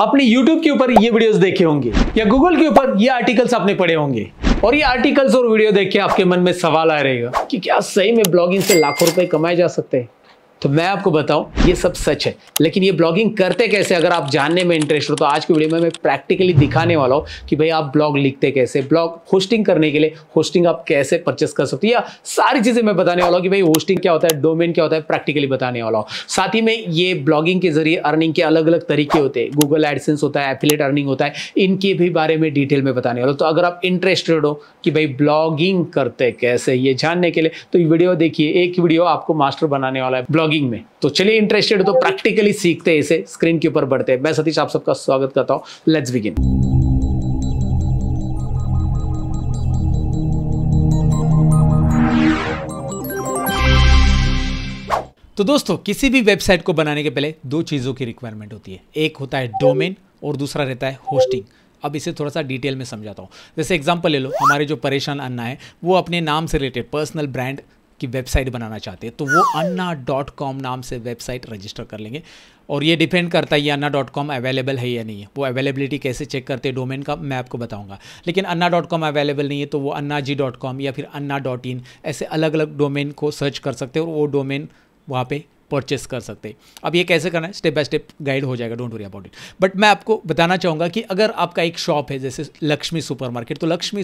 अपने YouTube के ऊपर ये वीडियोस देखे होंगे या Google के ऊपर ये आर्टिकल्स आपने पढ़े होंगे और ये आर्टिकल्स और वीडियो देख के आपके मन में सवाल आ रहेगा कि क्या सही में ब्लॉगिंग से लाखों रुपए कमाए जा सकते हैं तो मैं आपको बताऊं ये सब सच है लेकिन ये ब्लॉगिंग करते कैसे अगर आप जानने में इंटरेस्ट हो तो आज की वीडियो में मैं प्रैक्टिकली दिखाने वाला हूँ कि भाई आप ब्लॉग लिखते कैसे ब्लॉग होस्टिंग करने के लिए होस्टिंग आप कैसे परचेस कर सकते हो या सारी चीज़ें मैं बताने वाला हूँ कि भाई होस्टिंग क्या होता है डोमेन क्या होता है प्रैक्टिकली बताने वाला हूँ साथ ही में ये ब्लॉगिंग के जरिए अर्निंग के अलग अलग तरीके होते हैं गूगल एडसेंस होता है एफिलेट अर्निंग होता है इनके भी बारे में डिटेल में बताने वाला हूँ तो अगर आप इंटरेस्टेड हो कि भाई ब्लॉगिंग करते कैसे ये जानने के लिए तो वीडियो देखिए एक वीडियो आपको मास्टर बनाने वाला है ब्लॉग ब्लॉगिंग में तो चलिए इंटरेस्टेड तो प्रैक्टिकली सीखते हैं इसे स्क्रीन के ऊपर बढ़ते हैं मैं सतीश आप सबका स्वागत करता हूँ लेट्स बिगिन तो दोस्तों किसी भी वेबसाइट को बनाने के पहले दो चीज़ों की रिक्वायरमेंट होती है एक होता है डोमेन और दूसरा रहता है होस्टिंग अब इसे थोड़ा सा डिटेल में समझाता हूँ जैसे एग्जांपल ले लो हमारे जो परेशान अन्ना है वो अपने नाम से रिलेटेड पर्सनल ब्रांड की वेबसाइट बनाना चाहते हैं तो वो अन्ना डॉट कॉम नाम से वेबसाइट रजिस्टर कर लेंगे और ये डिपेंड करता है ये अन्ना डॉट कॉम अवेलेबल है या नहीं है वो अवेलेबिलिटी कैसे चेक करते हैं डोमेन का मैं आपको बताऊंगा लेकिन अन्ना डॉट कॉम अवेलेबल नहीं है तो वो अन्ना जी डॉट कॉम या फिर अन्ना डॉट इन ऐसे अलग अलग डोमेन को सर्च कर सकते हो और वो डोमेन वहाँ पर परचेस कर सकते अब ये कैसे करना है स्टेप बाय स्टेप गाइड हो जाएगा don't worry about it but मैं आपको बताना चाहूँगा कि अगर आपका एक शॉप है जैसे लक्ष्मी सुपरमार्केट तो लक्ष्मी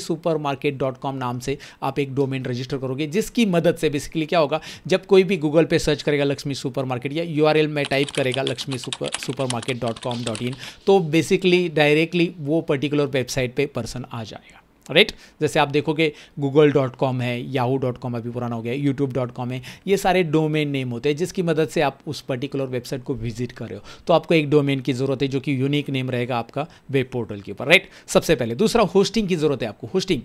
डॉट कॉम नाम से आप एक डोमेन रजिस्टर करोगे जिसकी मदद से बेसिकली क्या होगा जब कोई भी गूगल पे सर्च करेगा लक्ष्मी सुपर मार्केट या यू आर एल में टाइप करेगा Lakshmi super supermarket dot dot com in तो बेसिकली डायरेक्टली वो पर्टिकुलर वेबसाइट पर पर्सन आ जाएगा राइट जैसे आप देखोगे गूगल डॉट कॉम है याहू डॉट कॉम अभी पुराना हो गया यूट्यूब डॉट कॉम है ये सारे डोमेन नेम होते हैं जिसकी मदद से आप उस पर्टिकुलर वेबसाइट को विजिट कर रहे हो तो आपको एक डोमेन की ज़रूरत है जो कि यूनिक नेम रहेगा आपका वेब पोर्टल के ऊपर राइट सबसे पहले दूसरा होस्टिंग की ज़रूरत है आपको hosting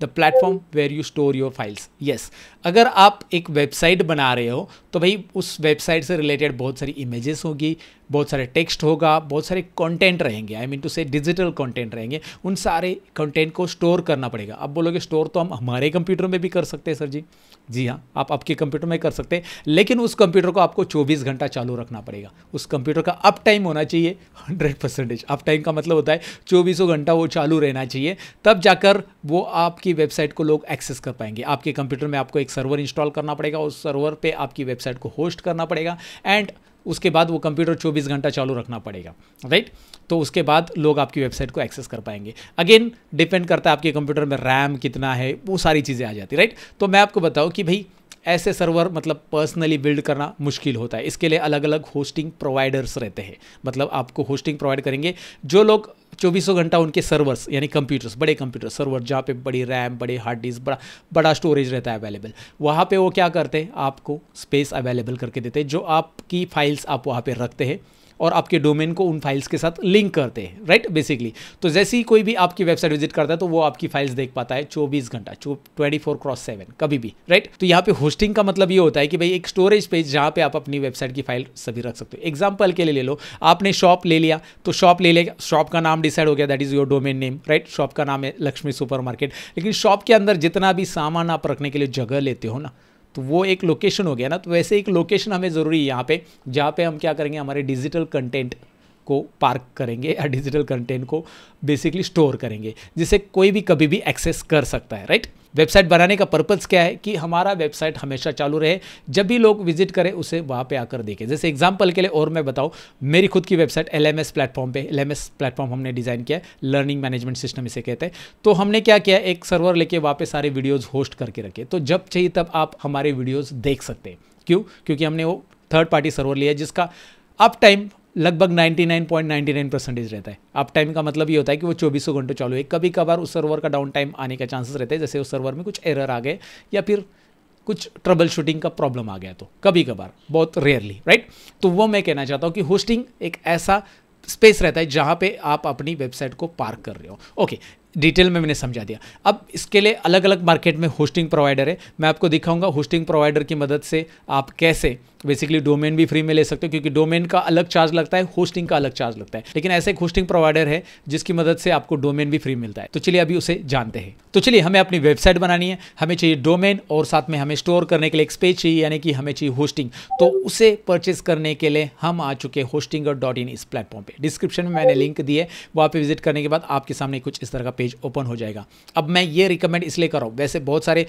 the platform where you store your files yes अगर आप एक वेबसाइट बना रहे हो तो भाई उस वेबसाइट से रिलेटेड बहुत सारी इमेजेस होगी बहुत सारे टेक्स्ट होगा बहुत सारे कंटेंट रहेंगे I mean to say digital content रहेंगे उन सारे कंटेंट को स्टोर करना पड़ेगा अब बोलोगे स्टोर तो हम हमारे कंप्यूटर में भी कर सकते हैं सर जी जी हाँ आप आपके कंप्यूटर में कर सकते हैं लेकिन उस कंप्यूटर को आपको 24 घंटा चालू रखना पड़ेगा उस कंप्यूटर का अप टाइम होना चाहिए 100 परसेंटेज अप टाइम का मतलब होता है चौबीसों घंटा वो चालू रहना चाहिए तब जाकर वो आपकी वेबसाइट को लोग एक्सेस कर पाएंगे आपके कंप्यूटर में आपको एक सर्वर इंस्टॉल करना पड़ेगा उस सर्वर पर आपकी वेबसाइट को होस्ट करना पड़ेगा एंड उसके बाद वो कंप्यूटर 24 घंटा चालू रखना पड़ेगा राइट तो उसके बाद लोग आपकी वेबसाइट को एक्सेस कर पाएंगे अगेन डिपेंड करता है आपके कंप्यूटर में रैम कितना है वो सारी चीज़ें आ जाती राइट तो मैं आपको बताऊँ कि भाई ऐसे सर्वर मतलब पर्सनली बिल्ड करना मुश्किल होता है इसके लिए अलग अलग होस्टिंग प्रोवाइडर्स रहते हैं मतलब आपको होस्टिंग प्रोवाइड करेंगे जो लोग चौबीसों घंटा उनके सर्वर्स यानी कंप्यूटर्स बड़े कंप्यूटर सर्वर जहाँ पे बड़ी रैम बड़े हार्ड डिस्क बड़ा बड़ा स्टोरेज रहता है अवेलेबल वहाँ पे वो क्या करते हैं आपको स्पेस अवेलेबल करके देते हैं जो आपकी फाइल्स आप वहाँ पे रखते हैं और आपके डोमेन को उन फाइल्स के साथ लिंक करते हैं राइट बेसिकली तो जैसे ही कोई भी आपकी वेबसाइट विजिट करता है तो वो आपकी फाइल्स देख पाता है चौबीस घंटा ट्वेंटी फोर क्रॉस सेवन कभी भी राइट तो यहाँ पे होस्टिंग का मतलब ये होता है कि भाई एक स्टोरेज पेज जहाँ पे आप अपनी वेबसाइट की फाइल सभी रख सकते हो एग्जाम्पल के लिए ले लो आपने शॉप ले लिया तो शॉप ले लिया शॉप का नाम डिसाइड हो गया that is your domain name right shop का नाम है लक्ष्मी सुपर लेकिन शॉप के अंदर जितना भी सामान आप रखने के लिए जगह लेते हो ना तो वो एक लोकेशन हो गया ना तो वैसे एक लोकेशन हमें ज़रूरी है यहाँ पे जहाँ पे हम क्या करेंगे हमारे डिजिटल कंटेंट को पार्क करेंगे या डिजिटल कंटेंट को बेसिकली स्टोर करेंगे जिसे कोई भी कभी भी एक्सेस कर सकता है राइट वेबसाइट बनाने का पर्पज़ क्या है कि हमारा वेबसाइट हमेशा चालू रहे जब भी लोग विजिट करें उसे वहाँ पे आकर देखें जैसे एग्जांपल के लिए और मैं बताऊँ मेरी खुद की वेबसाइट एल प्लेटफॉर्म पे एल प्लेटफॉर्म हमने डिज़ाइन किया है लर्निंग मैनेजमेंट सिस्टम इसे कहते हैं तो हमने क्या किया एक सर्वर लेके वहाँ पर सारे वीडियोज़ होस्ट करके रखे तो जब चाहिए तब आप हमारे वीडियोज़ देख सकते हैं क्यों क्योंकि हमने वो थर्ड पार्टी सर्वर लिया जिसका अप टाइम लगभग 99.99 परसेंटेज रहता है अप टाइम का मतलब ये होता है कि वो चौबीसों घंटे चालू है कभी कभार उस सर्वर का डाउन टाइम आने का चांसेस रहते हैं जैसे उस सर्वर में कुछ एरर आ गए या फिर कुछ ट्रबल शूटिंग का प्रॉब्लम आ गया तो कभी कभार बहुत रेयरली राइट तो वो मैं कहना चाहता हूँ कि होस्टिंग एक ऐसा स्पेस रहता है जहाँ पे आप अपनी वेबसाइट को पार्क कर रहे हो ओके डिटेल में मैंने समझा दिया अब इसके लिए अलग अलग मार्केट में होस्टिंग प्रोवाइडर है मैं आपको दिखाऊंगा होस्टिंग प्रोवाइडर की मदद से आप कैसे बेसिकली डोमेन भी फ्री में ले सकते हो क्योंकि डोमेन का अलग चार्ज लगता है होस्टिंग का अलग चार्ज लगता है लेकिन ऐसे एक होस्टिंग प्रोवाइडर है जिसकी मदद से आपको डोमेन भी फ्री मिलता है तो चलिए अभी उसे जानते हैं तो चलिए हमें अपनी वेबसाइट बनानी है हमें चाहिए डोमेन और साथ में हमें स्टोर करने के लिए एक स्पेज चाहिए यानी कि हमें चाहिए होस्टिंग तो उसे परचेज करने के लिए हम आ चुके होस्टिंग इस प्लेटफॉर्म पर डिस्क्रिप्शन में मैंने लिंक दी है वहाँ पर विजिट करने के बाद आपके सामने कुछ इस तरह का पेज ओपन हो जाएगा अब मैं ये रिकमेंड इसलिए कर रहा हूँ वैसे बहुत सारे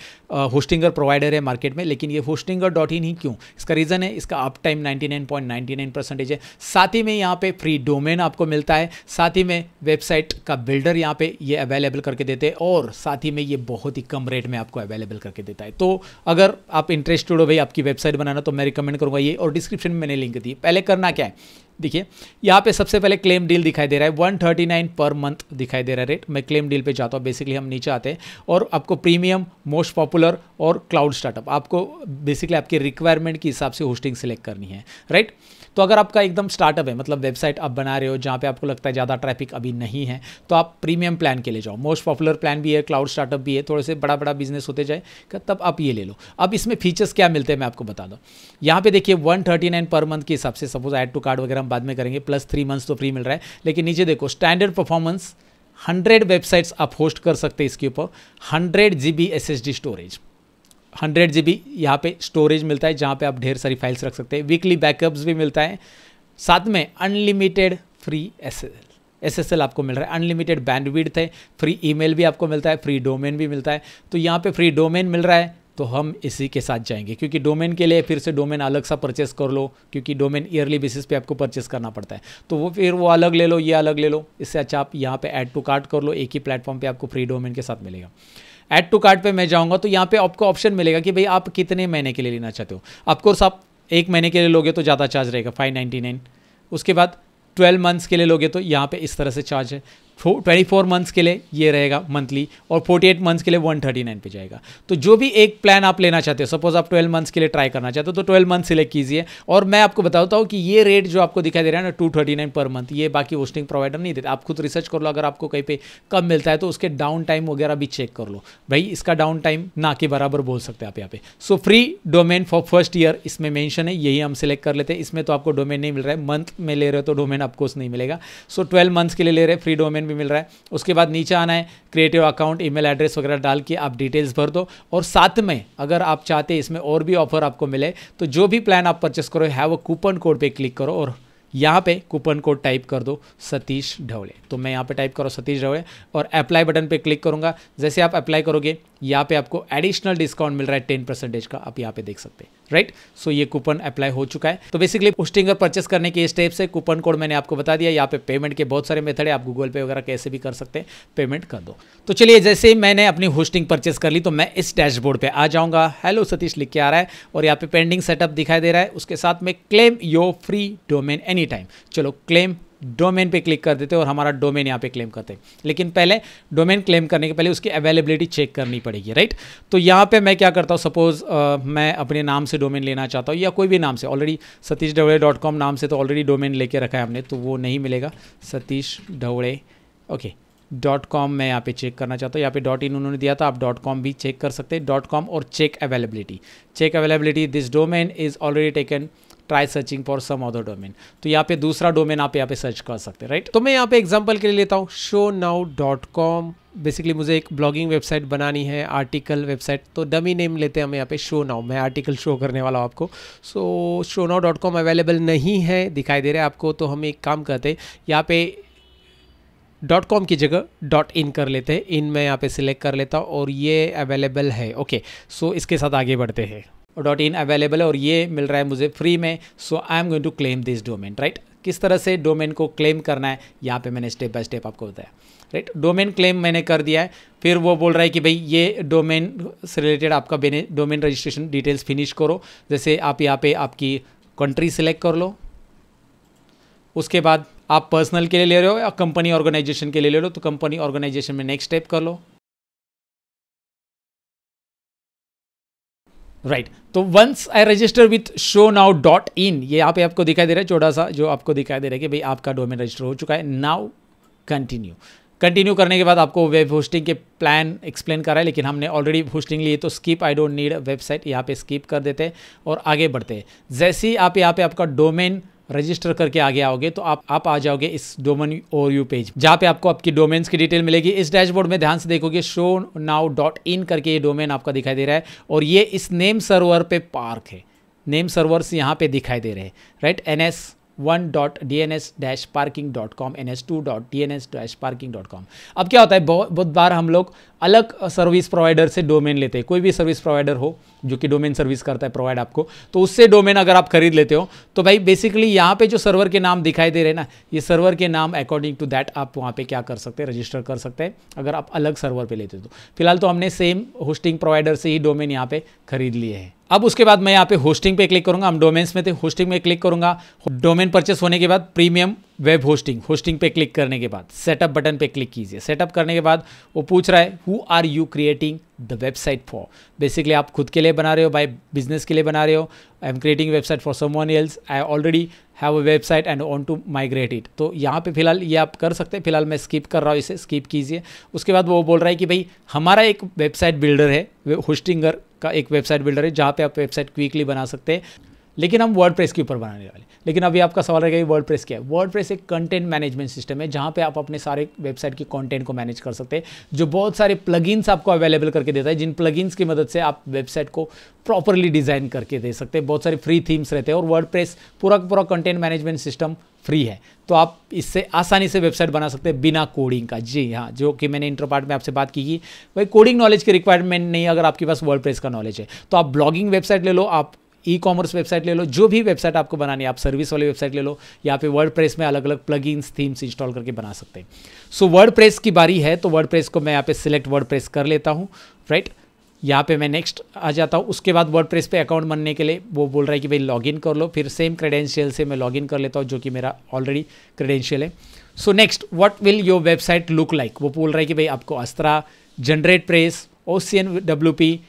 होस्टिंगर प्रोवाइडर है मार्केट में लेकिन ये होस्टिंगर डॉट इन ही क्यों इसका रीज़न है इसका अप टाइम 99.99 परसेंटेज है साथ ही में यहाँ पे फ्री डोमेन आपको मिलता है साथ ही में वेबसाइट का बिल्डर यहाँ पे ये अवेलेबल करके देते हैं और साथ ही में ये बहुत ही कम रेट में आपको अवेलेबल करके देता है तो अगर आप इंटरेस्टेड हो भाई आपकी वेबसाइट बनाना तो मैं रिकमेंड करूँगा ये और डिस्क्रिप्शन में मैंने लिंक दी पहले करना क्या है देखिए यहाँ पे सबसे पहले क्लेम डील दिखाई दे रहा है 139 पर मंथ दिखाई दे रहा है रेट मैं क्लेम डील पे जाता हूँ बेसिकली हम नीचे आते हैं और आपको प्रीमियम मोस्ट पॉपुलर और क्लाउड स्टार्टअप आपको बेसिकली आपकी रिक्वायरमेंट के हिसाब से होस्टिंग सेलेक्ट करनी है राइट right? तो अगर आपका एकदम स्टार्टअप है मतलब वेबसाइट आप बना रहे हो जहाँ पे आपको लगता है ज़्यादा ट्रैफिक अभी नहीं है तो आप प्रीमियम प्लान के ले जाओ मोस्ट पॉपुलर प्लान भी है क्लाउड स्टार्टअप भी है थोड़े से बड़ा बड़ा बिजनेस होते जाए तब आप ये ले लो अब इसमें फीचर्स क्या मिलते हैं मैं आपको बता दूँ यहाँ पे देखिए one thirty nine per month के हिसाब से सपोज एड टू कार्ड वगैरह हम बाद में करेंगे प्लस थ्री मंथ्स तो फ्री मिल रहा है लेकिन नीचे देखो स्टैंडर्ड परफॉर्मेंस हंड्रेड वेबसाइट्स आप होस्ट कर सकते हैं इसके ऊपर hundred G B S S D storage hundred G B यहाँ पे स्टोरेज मिलता है जहाँ पे आप ढेर सारी फाइल्स रख सकते हैं वीकली बैकअप्स भी मिलता है साथ में unlimited free S S S L आपको मिल रहा है अनलिमिटेड बैंडविड है फ्री ईमेल भी आपको मिलता है फ्री डोमेन भी मिलता है तो यहाँ पे फ्री डोमेन मिल रहा है तो हम इसी के साथ जाएंगे क्योंकि डोमेन के लिए फिर से डोमेन अलग सा परचेस कर लो क्योंकि डोमेन ईयरली बेसिस पे आपको परचेस करना पड़ता है तो वो फिर वो अलग ले लो ये अलग ले लो इससे अच्छा आप यहाँ पे ऐड टू कार्ट कर लो एक ही प्लेटफॉर्म पे आपको फ्री डोमेन के साथ मिलेगा एड टू कार्ड पे मैं जाऊँगा तो यहाँ पे आपको ऑप्शन मिलेगा कि भाई आप कितने महीने के लिए लेना चाहते हो अफकोर्स आप एक महीने के लिए लोगे तो ज़्यादा चार्ज रहेगा फाइव उसके बाद ट्वेल्व मंथ्स के लिए लोगे तो यहाँ पे इस तरह से चार्ज है ट्वेंटी फोर मंथ्स के लिए ये रहेगा मंथली और फोर्टी एट मंथ्स के लिए वन थर्टी नाइन पर जाएगा तो जो भी एक प्लान आप लेना चाहते हो सपोज आप ट्वेल्व मंथ्स के लिए ट्राई करना चाहते हो तो ट्वेल्व मंथ सिलेक्ट कीजिए और मैं आपको बताता हूँ कि ये रेट जो आपको दिखाई दे रहा है ना two thirty nine per month ये बाकी होस्टिंग प्रोवाइडर नहीं देते आप खुद रिसर्च कर लो अगर आपको कहीं पर कम मिलता है तो उसके डाउन टाइम वगैरह भी चेक कर लो भाई इसका डाउन टाइम ना के बराबर बोल सकते हैं आप यहाँ पे so free domain for first year इसमें मेंशन है यही हम सिलेक्ट कर लेते हैं इसमें तो आपको डोमेन नहीं मिल रहा है मंथ में ले रहे हो तो डोमेन आपको नहीं मिलेगा सो ट्वेल्व मंथ्स के लिए ले रहे फ्री डोमेन भी मिल रहा है उसके बाद नीचे आना है क्रिएटिव अकाउंट ईमेल एड्रेस वगैरह डाल के आप डिटेल्स भर दो और साथ में अगर आप चाहते हैं इसमें और भी ऑफर आपको मिले तो जो भी प्लान आप परचेस करो हैव अ कूपन कोड पर क्लिक करो और यहाँ पे कूपन कोड टाइप कर दो सतीश ढवले तो मैं यहाँ पे टाइप करो सतीश ढवले और अप्लाई बटन पे क्लिक करूँगा जैसे आप अप्लाई करोगे यहाँ पे आपको एडिशनल डिस्काउंट मिल रहा है टेन परसेंटेज का आप यहाँ पे देख सकते हैं राइट सो ये कूपन अप्लाई हो चुका है तो बेसिकली पोस्टिंग और परचेस करने के स्टेप्स है कूपन कोड मैंने आपको बता दिया यहाँ पे पेमेंट के बहुत सारे मेथड है आप गूगल पे वगैरह कैसे भी कर सकते हैं पेमेंट कर दो तो चलिए जैसे ही मैंने अपनी होस्टिंग परचेस कर ली तो मैं इस डैशबोर्ड पर आ जाऊंगा हेलो सतीश लिख के आ रहा है और यहाँ पे पेंडिंग सेटअप दिखाई दे रहा है उसके साथ में claim your free domain any time चलो क्लेम डोमेन पे क्लिक कर देते हैं और हमारा डोमेन यहाँ पे क्लेम करते हैं लेकिन पहले डोमेन क्लेम करने के पहले उसकी अवेलेबिलिटी चेक करनी पड़ेगी राइट तो यहाँ पे मैं क्या करता हूँ सपोज़ मैं अपने नाम से डोमेन लेना चाहता हूँ या कोई भी नाम से already Satish Dawade dot com नाम से तो ऑलरेडी डोमेन लेके रखा है हमने तो वो नहीं मिलेगा Satish Dawade okay dot com मैं यहाँ पे चेक करना चाहता हूँ यहाँ पे डॉट इन उन्होंने दिया था आप डॉट कॉम भी चेक कर सकते हैं डॉट कॉम और check availability check availability this domain is already taken try searching for some other domain तो यहाँ पे दूसरा डोमेन आप यहाँ पे सर्च कर सकते हैं राइट तो मैं यहाँ पे एग्जाम्पल के लिए लेता हूँ show now dot com basically मुझे एक ब्लॉगिंग वेबसाइट बनानी है आर्टिकल वेबसाइट तो डमी नेम लेते हैं हम यहाँ पे शो नाउ मैं आर्टिकल शो करने वाला हूँ आपको so show now dot com available नहीं है दिखाई दे रहा है आपको तो हम एक काम करते यहाँ पे डॉट कॉम की जगह डॉट इन कर लेते हैं इन मैं यहाँ पे सिलेक्ट कर लेता हूँ और ये अवेलेबल है ओके सो इसके साथ आगे बढ़ते हैं डॉट इन अवेलेबल है और ये मिल रहा है मुझे फ्री में so I am going to claim this domain right किस तरह से डोमेन को क्लेम करना है यहाँ पे मैंने स्टेप बाय स्टेप आपको बताया राइट डोमेन क्लेम मैंने कर दिया है फिर वो बोल रहा है कि भाई ये डोमेन से रिलेटेड आपका डोमेन रजिस्ट्रेशन डिटेल्स फिनिश करो जैसे आप यहाँ पे आपकी कंट्री सिलेक्ट कर लो उसके बाद आप पर्सनल के लिए ले रहे हो या कंपनी ऑर्गेनाइजेशन के लिए ले लो तो कंपनी ऑर्गेनाइजेशन में नेक्स्ट स्टेप कर लो राइट right. तो once I register with show now dot in ये यहाँ पे आपको दिखाई दे रहा है छोटा सा जो आपको दिखाई दे रहा है कि भाई आपका डोमेन रजिस्टर हो चुका है नाउ कंटिन्यू कंटिन्यू करने के बाद आपको वेब होस्टिंग के प्लान एक्सप्लेन करा है लेकिन हमने ऑलरेडी होस्टिंग लिए तो skip I don't need website यहाँ पे स्किप कर देते हैं और आगे बढ़ते हैं जैसे ही आप यहाँ पे आपका डोमेन रजिस्टर करके आगे आओगे तो आप आप आ जाओगे इस डोमेन और यू पेज जहाँ पे आपको आपकी डोमेन्स की डिटेल मिलेगी इस डैशबोर्ड में ध्यान से देखोगे शो नाउ डॉट इन करके ये डोमेन आपका दिखाई दे रहा है और ये इस नेम सर्वर पे पार्क है नेम सर्वर्स यहाँ पे दिखाई दे रहे हैं right N S one dot D N S dash parking dot com N S two dot D N S dash parking dot com अब क्या होता है बहुत बहुत बार हम लोग अलग सर्विस प्रोवाइडर से डोमेन लेते हैं कोई भी सर्विस प्रोवाइडर हो जो कि डोमेन सर्विस करता है प्रोवाइड आपको तो उससे डोमेन अगर आप खरीद लेते हो तो भाई बेसिकली यहाँ पे जो सर्वर के नाम दिखाई दे रहे हैं ना ये सर्वर के नाम अकॉर्डिंग टू दैट आप वहाँ पे क्या कर सकते हैं रजिस्टर कर सकते हैं अगर आप अलग सर्वर पर लेते हो तो फिलहाल तो हमने सेम होस्टिंग प्रोवाइडर से ही डोमेन यहाँ पर खरीद लिए हैं अब उसके बाद मैं यहाँ पे होस्टिंग पे क्लिक करूँगा हम डोमेन्स में थे होस्टिंग में क्लिक करूँगा डोमेन परचेस होने के बाद प्रीमियम वेब होस्टिंग होस्टिंग पे क्लिक करने के बाद सेटअप बटन पे क्लिक कीजिए सेटअप करने के बाद वो पूछ रहा है who are you creating the website for basically आप खुद के लिए बना रहे हो बाय बिजनेस के लिए बना रहे हो I am creating website for someone else I already have a website and on to migrate it तो यहाँ पे फिलहाल ये आप कर सकते हैं फिलहाल मैं स्किप कर रहा हूँ इसे स्किप कीजिए उसके बाद वो बोल रहा है कि भाई हमारा एक वेबसाइट बिल्डर है होस्टिंगर का एक वेबसाइट बिल्डर है जहाँ पे आप वेबसाइट क्विकली बना सकते हैं लेकिन हम वर्ड के ऊपर बनाने वाले लेकिन अभी आपका सवाल रहेगा वर्ड प्रेस क्या है वर्ड प्रेस एक कंटेंट मैनेजमेंट सिस्टम है जहाँ पे आप अपने सारे वेबसाइट के कंटेंट को मैनेज कर सकते हैं जो बहुत सारे प्लगइन्स आपको अवेलेबल करके देता है जिन प्लगइन्स की मदद से आप वेबसाइट को प्रॉपरली डिज़ाइन करके दे सकते हैं बहुत सारे फ्री थीम्स रहते हैं और वर्ड पूरा का पूरा कंटेंट मैनेजमेंट सिस्टम फ्री है तो आप इससे आसानी से वेबसाइट बना सकते हैं बिना कोडिंग का जी हाँ जो कि मैंने इंटर पार्ट में आपसे बात की भाई कोडिंग नॉलेज की रिक्वायरमेंट नहीं अगर आपके पास वर्ड का नॉलेज है तो आप ब्लॉगिंग वेबसाइट ले लो आप ई कॉमर्स वेबसाइट ले लो जो भी वेबसाइट आपको बनानी है आप सर्विस वाली वेबसाइट ले लो या पे वर्ड प्रेस में अलग अलग प्लग इन्स थीम्स इंस्टॉल करके बना सकते हैं सो वर्ड प्रेस की बारी है तो वर्ड प्रेस को मैं यहाँ पे सिलेक्ट वर्ड प्रेस कर लेता हूँ राइट यहाँ पे मैं नेक्स्ट आ जाता हूँ उसके बाद वर्ड प्रेस पे अकाउंट बनने के लिए वो बोल रहा है कि भाई लॉगिन कर लो फिर सेम क्रेडेंशियल से मैं लॉगिन कर लेता हूँ जो कि मेरा ऑलरेडी क्रेडेंशियल है so next what will your website look like वो बोल रहा है कि भाई आपको Astra generate press O C N W P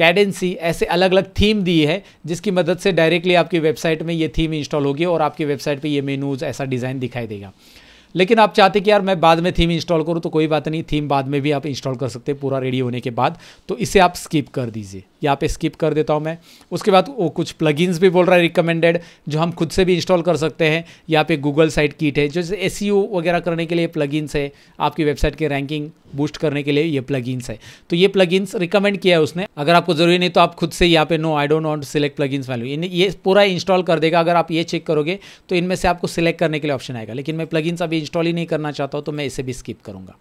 Kadence ऐसे अलग अलग थीम दिए है जिसकी मदद से डायरेक्टली आपकी वेबसाइट में ये थीम इंस्टॉल होगी और आपकी वेबसाइट पर ये मेनूज ऐसा डिज़ाइन दिखाई देगा लेकिन आप चाहते कि यार मैं बाद में थीम इंस्टॉल करूँ तो कोई बात नहीं थीम बाद में भी आप इंस्टॉल कर सकते हैं पूरा रेडी होने के बाद तो इसे आप स्किप कर दीजिए यहाँ पे स्किप कर देता हूँ मैं उसके बाद वो कुछ प्लगइन्स भी बोल रहा है रिकमेंडेड जो हम खुद से भी इंस्टॉल कर सकते हैं यहाँ पे गूगल साइट कीट है जैसे एस e वगैरह करने के लिए प्लगइन्स है आपकी वेबसाइट की रैंकिंग बूस्ट करने के लिए ये प्लगइन्स है तो ये प्लगइन्स रिकमेंड किया है उसने अगर आपको जरूरी नहीं तो आप खुद से यहाँ पे no I don't want select plugins value ये पूरा इंस्टॉल कर देगा अगर आप ये चेक करोगे तो इनमें से आपको सिलेक्ट करने के लिए ऑप्शन आएगा लेकिन मैं प्लगइन्स अभी इंस्टॉल ही नहीं करना चाहता हूँ तो मैं इसे भी स्किप करूँगा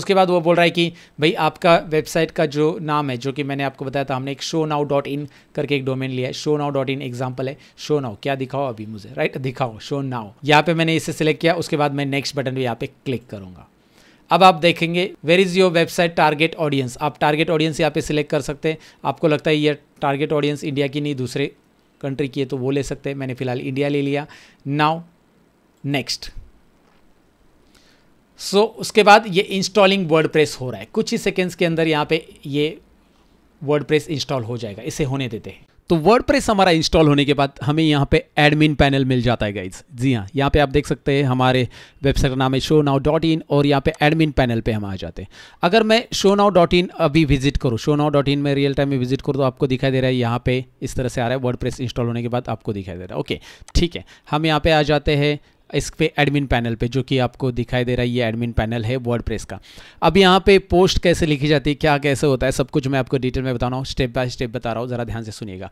उसके बाद वो बोल रहा है कि भाई आपका वेबसाइट का जो नाम है जो कि मैंने आपको बताया था हमने एक शो नाउ डॉट इन करके एक डोमेन लिया है show now dot in example है शो नाउ क्या दिखाओ अभी मुझे राइट दिखाओ शो नाउ यहाँ पे मैंने इसे सिलेक्ट किया उसके बाद मैं नेक्स्ट बटन भी यहाँ पे क्लिक करूँगा अब आप देखेंगे where is your website target audience आप टारगेट ऑडियंस यहाँ पे सिलेक्ट कर सकते हैं आपको लगता है ये टारगेट ऑडियंस इंडिया की नहीं दूसरे कंट्री की है तो वो ले सकते हैं मैंने फिलहाल इंडिया ले लिया नाउ नेक्स्ट सो so, उसके बाद ये इंस्टॉलिंग वर्ड हो रहा है कुछ ही सेकेंड्स के अंदर यहाँ पे ये वर्ड इंस्टॉल हो जाएगा इसे होने देते हैं तो वर्ड हमारा इंस्टॉल होने के बाद हमें यहाँ पे एडमिन पैनल मिल जाता है गाइज जी हाँ यहाँ पे आप देख सकते हैं हमारे वेबसाइट का नाम है शो नाउ डॉट इन और यहाँ पे एडमिन पैनल पे हम आ जाते हैं अगर मैं शो नाउ डॉट इन अभी विजिट करूँ शो नाउ डॉट इन में रियल टाइम में विजिट करूँ तो आपको दिखाई दे रहा है यहाँ पे इस तरह से आ रहा है वर्ड इंस्टॉल होने के बाद आपको दिखाई दे रहा है ओके ठीक है हम यहाँ पे आ जाते हैं इस पे एडमिन पैनल पे जो कि आपको दिखाई दे रहा है ये एडमिन पैनल है वर्ड का अब यहाँ पे पोस्ट कैसे लिखी जाती है क्या कैसे होता है सब कुछ मैं आपको डिटेल में बता रहा हूँ स्टेप बाय स्टेप बता रहा हूँ ज़रा ध्यान से सुनिएगा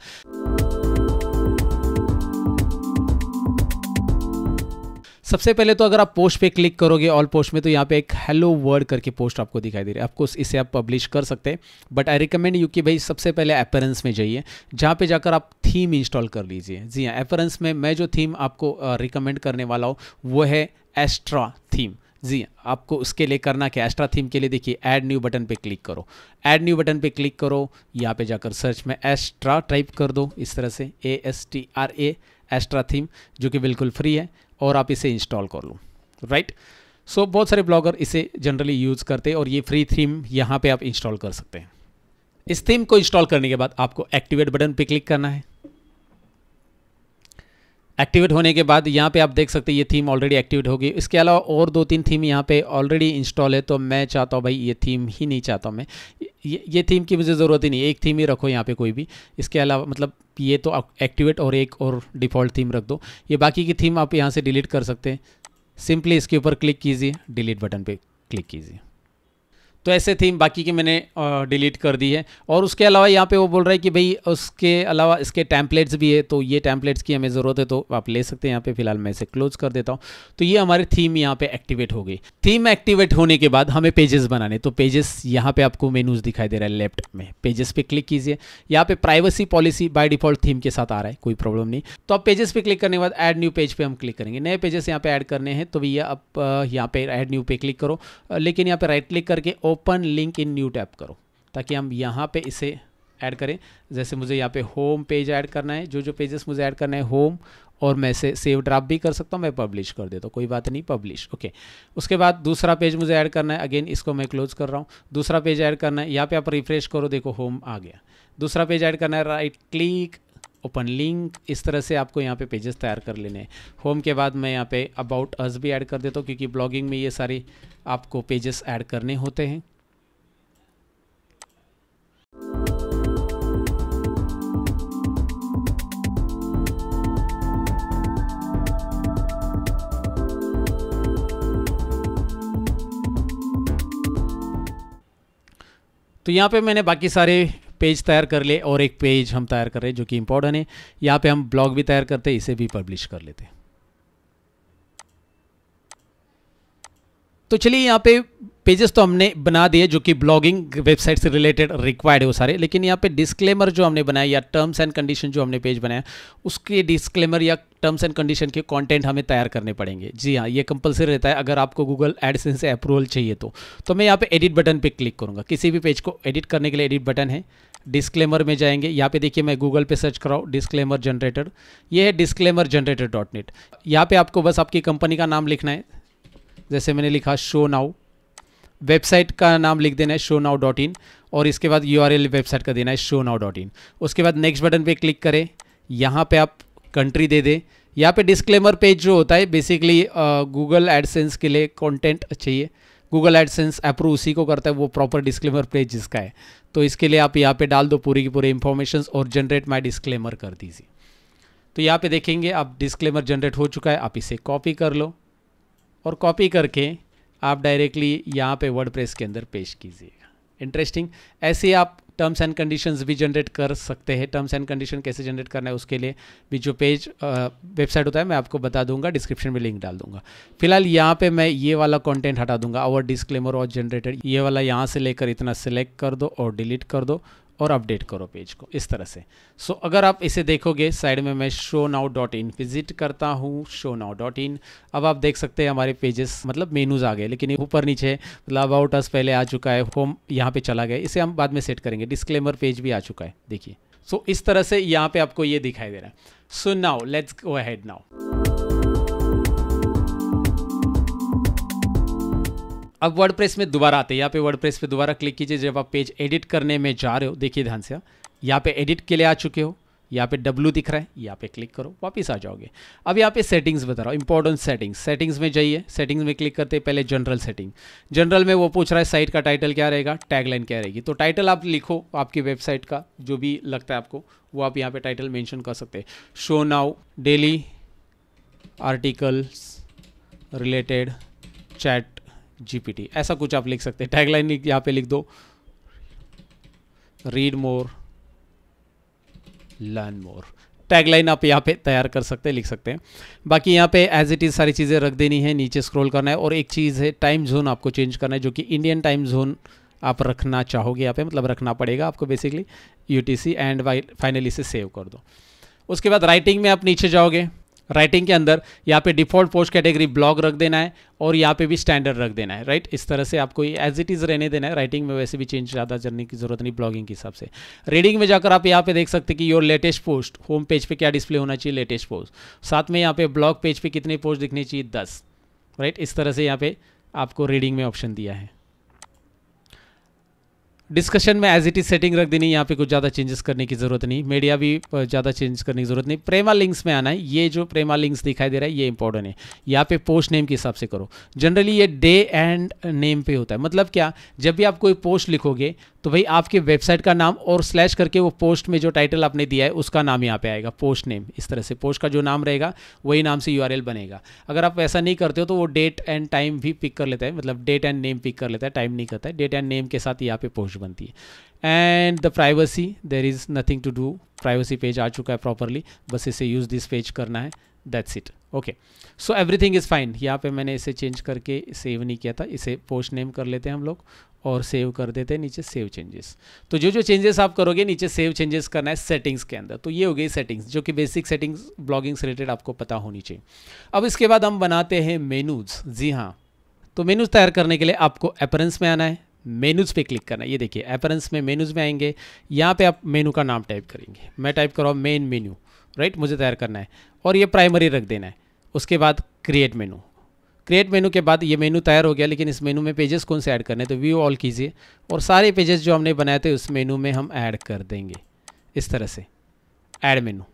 सबसे पहले तो अगर आप पोस्ट पे क्लिक करोगे ऑल पोस्ट में तो यहाँ पे एक हेलो वर्ड करके पोस्ट आपको दिखाई दे रही है आपको इसे आप पब्लिश कर सकते हैं बट आई रिकमेंड यू कि भाई सबसे पहले अपरेंस में जाइए जहाँ पे जाकर आप थीम इंस्टॉल कर लीजिए जी हाँ अपरेंस में मैं जो थीम आपको रिकमेंड करने वाला हूँ वो है एस्ट्रा थीम जी हाँ, आपको उसके लिए करना क्या एस्ट्रा थीम के लिए देखिए ऐड न्यू बटन पे क्लिक करो ऐड न्यू बटन पे क्लिक करो यहाँ पे जाकर सर्च में एस्ट्रा टाइप कर दो इस तरह से A S T R A Astra theme जो कि बिल्कुल फ्री है और आप इसे इंस्टॉल कर लो राइट सो बहुत सारे ब्लॉगर इसे जनरली यूज़ करते हैं और ये फ्री थीम यहाँ पे आप इंस्टॉल कर सकते हैं इस थीम को इंस्टॉल करने के बाद आपको एक्टिवेट बटन पे क्लिक करना है एक्टिवेट होने के बाद यहाँ पे आप देख सकते हैं ये थीम ऑलरेडी एक्टिवेट होगी इसके अलावा और दो तीन थीम यहाँ पे ऑलरेडी इंस्टॉल है तो मैं चाहता हूँ भाई ये थीम ही नहीं चाहता हूँ मैं ये ये थीम की मुझे ज़रूरत ही नहीं एक थीम ही रखो यहाँ पे कोई भी इसके अलावा मतलब ये तो एक्टिवेट और एक और डिफ़ॉल्ट थीम रख दो ये बाकी की थीम आप यहाँ से डिलीट कर सकते हैं सिंपली इसके ऊपर क्लिक कीजिए डिलीट बटन पर क्लिक कीजिए तो ऐसे थीम बाकी की मैंने डिलीट कर दी है और उसके अलावा यहाँ पे वो बोल रहा है कि भाई उसके अलावा इसके टैंपलेट्स भी है तो ये टैंपलेट्स की हमें ज़रूरत है तो आप ले सकते हैं यहाँ पे फिलहाल मैं इसे क्लोज कर देता हूँ तो ये हमारी थीम यहाँ पे एक्टिवेट हो गई थीम एक्टिवेट होने के बाद हमें पेजेस बनाने तो पेजेस यहाँ पर आपको मेनूज़ दिखाई दे रहा है लेफ्ट में पेजेस पे क्लिक कीजिए यहाँ पे privacy policy by default theme के साथ आ रहा है कोई प्रॉब्लम नहीं तो आप पेजेस पे क्लिक करने के बाद एड न्यू पेज पर हम क्लिक करेंगे नए पेजेस यहाँ पे ऐड करने हैं तो भैया आप यहाँ पे एड न्यू पे क्लिक करो लेकिन यहाँ पे राइट क्लिक करके open link in new tab करो ताकि हम यहाँ पे इसे ऐड करें जैसे मुझे यहाँ पे होम पेज ऐड करना है जो जो पेजेस मुझे ऐड करना है होम और मैं इसे सेव ड्राफ भी कर सकता हूँ मैं पब्लिश कर देता हूँ कोई बात नहीं पब्लिश ओके उसके बाद दूसरा पेज मुझे ऐड करना है अगेन इसको मैं क्लोज कर रहा हूँ दूसरा पेज ऐड करना है यहाँ पे आप रिफ्रेश करो देखो होम आ गया दूसरा पेज ऐड करना है राइट क्लिक ओपन लिंक इस तरह से आपको यहाँ पे पेजेस तैयार कर लेने हैं होम के बाद मैं यहाँ पे अबाउट अस भी ऐड कर देता हूँ क्योंकि ब्लॉगिंग में ये सारे आपको पेजेस ऐड करने होते हैं तो यहाँ पे मैंने बाकी सारे पेज तैयार कर ले और एक पेज हम तैयार कर रहे हैं जो कि इंपॉर्टेंट है यहाँ पे हम ब्लॉग भी तैयार करते हैं इसे भी पब्लिश कर लेते हैं तो चलिए यहाँ पे पेजेस तो हमने बना दिए जो कि ब्लॉगिंग वेबसाइट से रिलेटेड रिक्वायर्ड है वो सारे लेकिन यहाँ पे डिस्क्लेमर जो हमने बनाया या टर्म्स एंड कंडीशन जो हमने पेज बनाया उसके डिस्क्लेमर या टर्म्स एंड कंडीशन के कंटेंट हमें तैयार करने पड़ेंगे जी हाँ ये कंपलसरी रहता है अगर आपको गूगल एडसन से अप्रूवल चाहिए तो तो मैं यहाँ पे एडिट बटन पर क्लिक करूँगा किसी भी पेज को एडिट करने के लिए एडिट बटन है डिस्क्लेमर में जाएंगे यहाँ पे देखिए मैं गूगल पे सर्च कराऊँ डिस्क्लेमर जनरेटर ये है डिस्क्लेमर जनरेटर डॉट नेट यहाँ पर आपको बस आपकी कंपनी का नाम लिखना है जैसे मैंने लिखा शो नाउ वेबसाइट का नाम लिख देना है शो नाउ डॉट इन और इसके बाद यू वेबसाइट का देना है शो नाउ डॉट इन उसके बाद नेक्स्ट बटन पे क्लिक करें यहाँ पे आप कंट्री दे दें यहाँ पे डिस्क्लेमर पेज जो होता है बेसिकली गूगल एडसेंस के लिए कंटेंट चाहिए गूगल एडसेंस अप्रूव उसी को करता है वो प्रॉपर डिस्क्लेमर पेज जिसका है तो इसके लिए आप यहाँ पे डाल दो पूरी की पूरी इन्फॉर्मेशन और जनरेट माई डिस्क्लेमर कर दीजिए तो यहाँ पे देखेंगे आप डिस्क्लेमर जनरेट हो चुका है आप इसे कॉपी कर लो और कॉपी करके आप डायरेक्टली यहाँ पे वर्ड के अंदर पेश कीजिएगा इंटरेस्टिंग ऐसे आप टर्म्स एंड कंडीशंस भी जनरेट कर सकते हैं टर्म्स एंड कंडीशन कैसे जनरेट करना है उसके लिए भी जो पेज वेबसाइट होता है मैं आपको बता दूंगा डिस्क्रिप्शन में लिंक डाल दूंगा फिलहाल यहाँ पे मैं ये वाला कंटेंट हटा दूंगा और डिस्क्लेमर और जनरेटेड ये वाला यहाँ से लेकर इतना सेलेक्ट कर दो और डिलीट कर दो और अपडेट करो पेज को इस तरह से सो so, अगर आप इसे देखोगे साइड में मैं show now dot in visit करता हूँ शो नाउ डॉट इन अब आप देख सकते हैं हमारे पेजेस मतलब मेनूज आ गए लेकिन ऊपर नीचे मतलब अबाउट अस पहले आ चुका है होम यहाँ पे चला गया इसे हम बाद में सेट करेंगे डिस्क्लेमर पेज भी आ चुका है देखिए सो so, इस तरह से यहाँ पे आपको ये दिखाई दे रहा है so now let's go head now अब वर्ड में दोबारा आते हैं यहाँ पे वर्ड पे दोबारा क्लिक कीजिए जब आप पेज एडिट करने में जा रहे हो देखिए ध्यान से यहाँ पे एडिट के लिए आ चुके हो यहाँ पे डब्लू दिख रहा है यहाँ पे क्लिक करो वापस आ जाओगे अब यहाँ पे सेटिंग्स बता रहा हूँ इंपॉर्टेंट सेटिंग्स सेटिंग्स में जाइए सेटिंग्स में क्लिक करते पहले जनरल सेटिंग जनरल में वो पूछ रहा है साइट का टाइटल क्या रहेगा टैगलाइन क्या रहेगी तो टाइटल आप लिखो आपकी वेबसाइट का जो भी लगता है आपको वो आप यहाँ पे टाइटल मैंशन कर सकते हैं show now daily articles related ChatGPT ऐसा कुछ आप लिख सकते हैं टैगलाइन यहाँ पे लिख दो read more learn more tagline आप यहाँ पे तैयार कर सकते हैं लिख सकते हैं बाकी यहाँ पे एज इट इज़ सारी चीज़ें रख देनी है नीचे स्क्रॉल करना है और एक चीज़ है टाइम जोन आपको चेंज करना है जो कि इंडियन टाइम जोन आप रखना चाहोगे यहाँ पे मतलब रखना पड़ेगा आपको बेसिकली यू एंड फाइनली से सेव कर दो उसके बाद राइटिंग में आप नीचे जाओगे राइटिंग के अंदर यहाँ पे डिफॉल्ट पोस्ट कैटेगरी ब्लॉग रख देना है और यहाँ पे भी स्टैंडर्ड रख देना है राइट इस तरह से आपको एज इट इज़ रहने देना है राइटिंग में वैसे भी चेंज ज़्यादा करने की जरूरत नहीं ब्लॉगिंग के हिसाब से रीडिंग में जाकर आप यहाँ पे देख सकते कि your latest post home page पर क्या डिस्प्ले होना चाहिए लेटेस्ट पोस्ट साथ में यहाँ पे ब्लॉग पेज पर कितने पोस्ट दिखने चाहिए दस राइट इस तरह से यहाँ पे आपको रीडिंग में ऑप्शन दिया है डिस्कशन में एज इट इज सेटिंग रख देनी यहाँ पे कुछ ज़्यादा चेंजेस करने की ज़रूरत नहीं मीडिया भी ज़्यादा चेंज करने की ज़रूरत नहीं प्रेमा लिंक्स में आना है ये जो प्रेमा लिंक्स दिखाई दे रहा है ये इंपॉर्टेंट है यहाँ पे पोस्ट नेम के हिसाब से करो जनरली ये डे एंड नेम पे होता है मतलब क्या जब भी आप कोई पोस्ट लिखोगे तो भाई आपके वेबसाइट का नाम और स्लैश करके वो पोस्ट में जो टाइटल आपने दिया है उसका नाम यहाँ पे आएगा पोस्ट नेम इस तरह से पोस्ट का जो नाम रहेगा वही नाम से यू बनेगा अगर आप ऐसा नहीं करते हो तो वो डेट एंड टाइम भी पिक कर लेता है मतलब डेट एंड नेम पिक कर लेता है टाइम नहीं करता है डेट एंड नेम के साथ यहाँ पे पोस्ट बनती है and the privacy there is nothing to do privacy page आ चुका है प्रॉपरली बस इसे यूज़ दिस पेज करना है that's it okay so everything is fine यहाँ पे मैंने इसे चेंज करके सेव नहीं किया था इसे पोस्ट नेम कर लेते हैं हम लोग और सेव कर देते हैं नीचे सेव चेंजेस तो जो जो चेंजेस आप करोगे नीचे सेव चेंजेस करना है सेटिंग्स के अंदर तो ये हो गई सेटिंग्स जो कि बेसिक सेटिंग्स ब्लॉगिंग से रिलेटेड आपको पता होनी चाहिए अब इसके बाद हम बनाते हैं मेनूज जी हाँ तो मेनूज तैयार करने के लिए आपको अपरेंस में आना है मेनूज़ पे क्लिक करना ये देखिए एपरेंस में मेनूज़ में आएंगे यहाँ पे आप मेनू का नाम टाइप करेंगे मैं टाइप कर रहा हूँ मेन मेन्यू राइट मुझे तैयार करना है और ये प्राइमरी रख देना है उसके बाद क्रिएट मेनू क्रिएट मेनू के बाद ये मेनू तैयार हो गया लेकिन इस मेनू में पेजेस कौन से ऐड करने हैं तो व्यू ऑल कीजिए और सारे पेजेस जो हमने बनाए थे उस मेनू में हम ऐड कर देंगे इस तरह से ऐड मेनू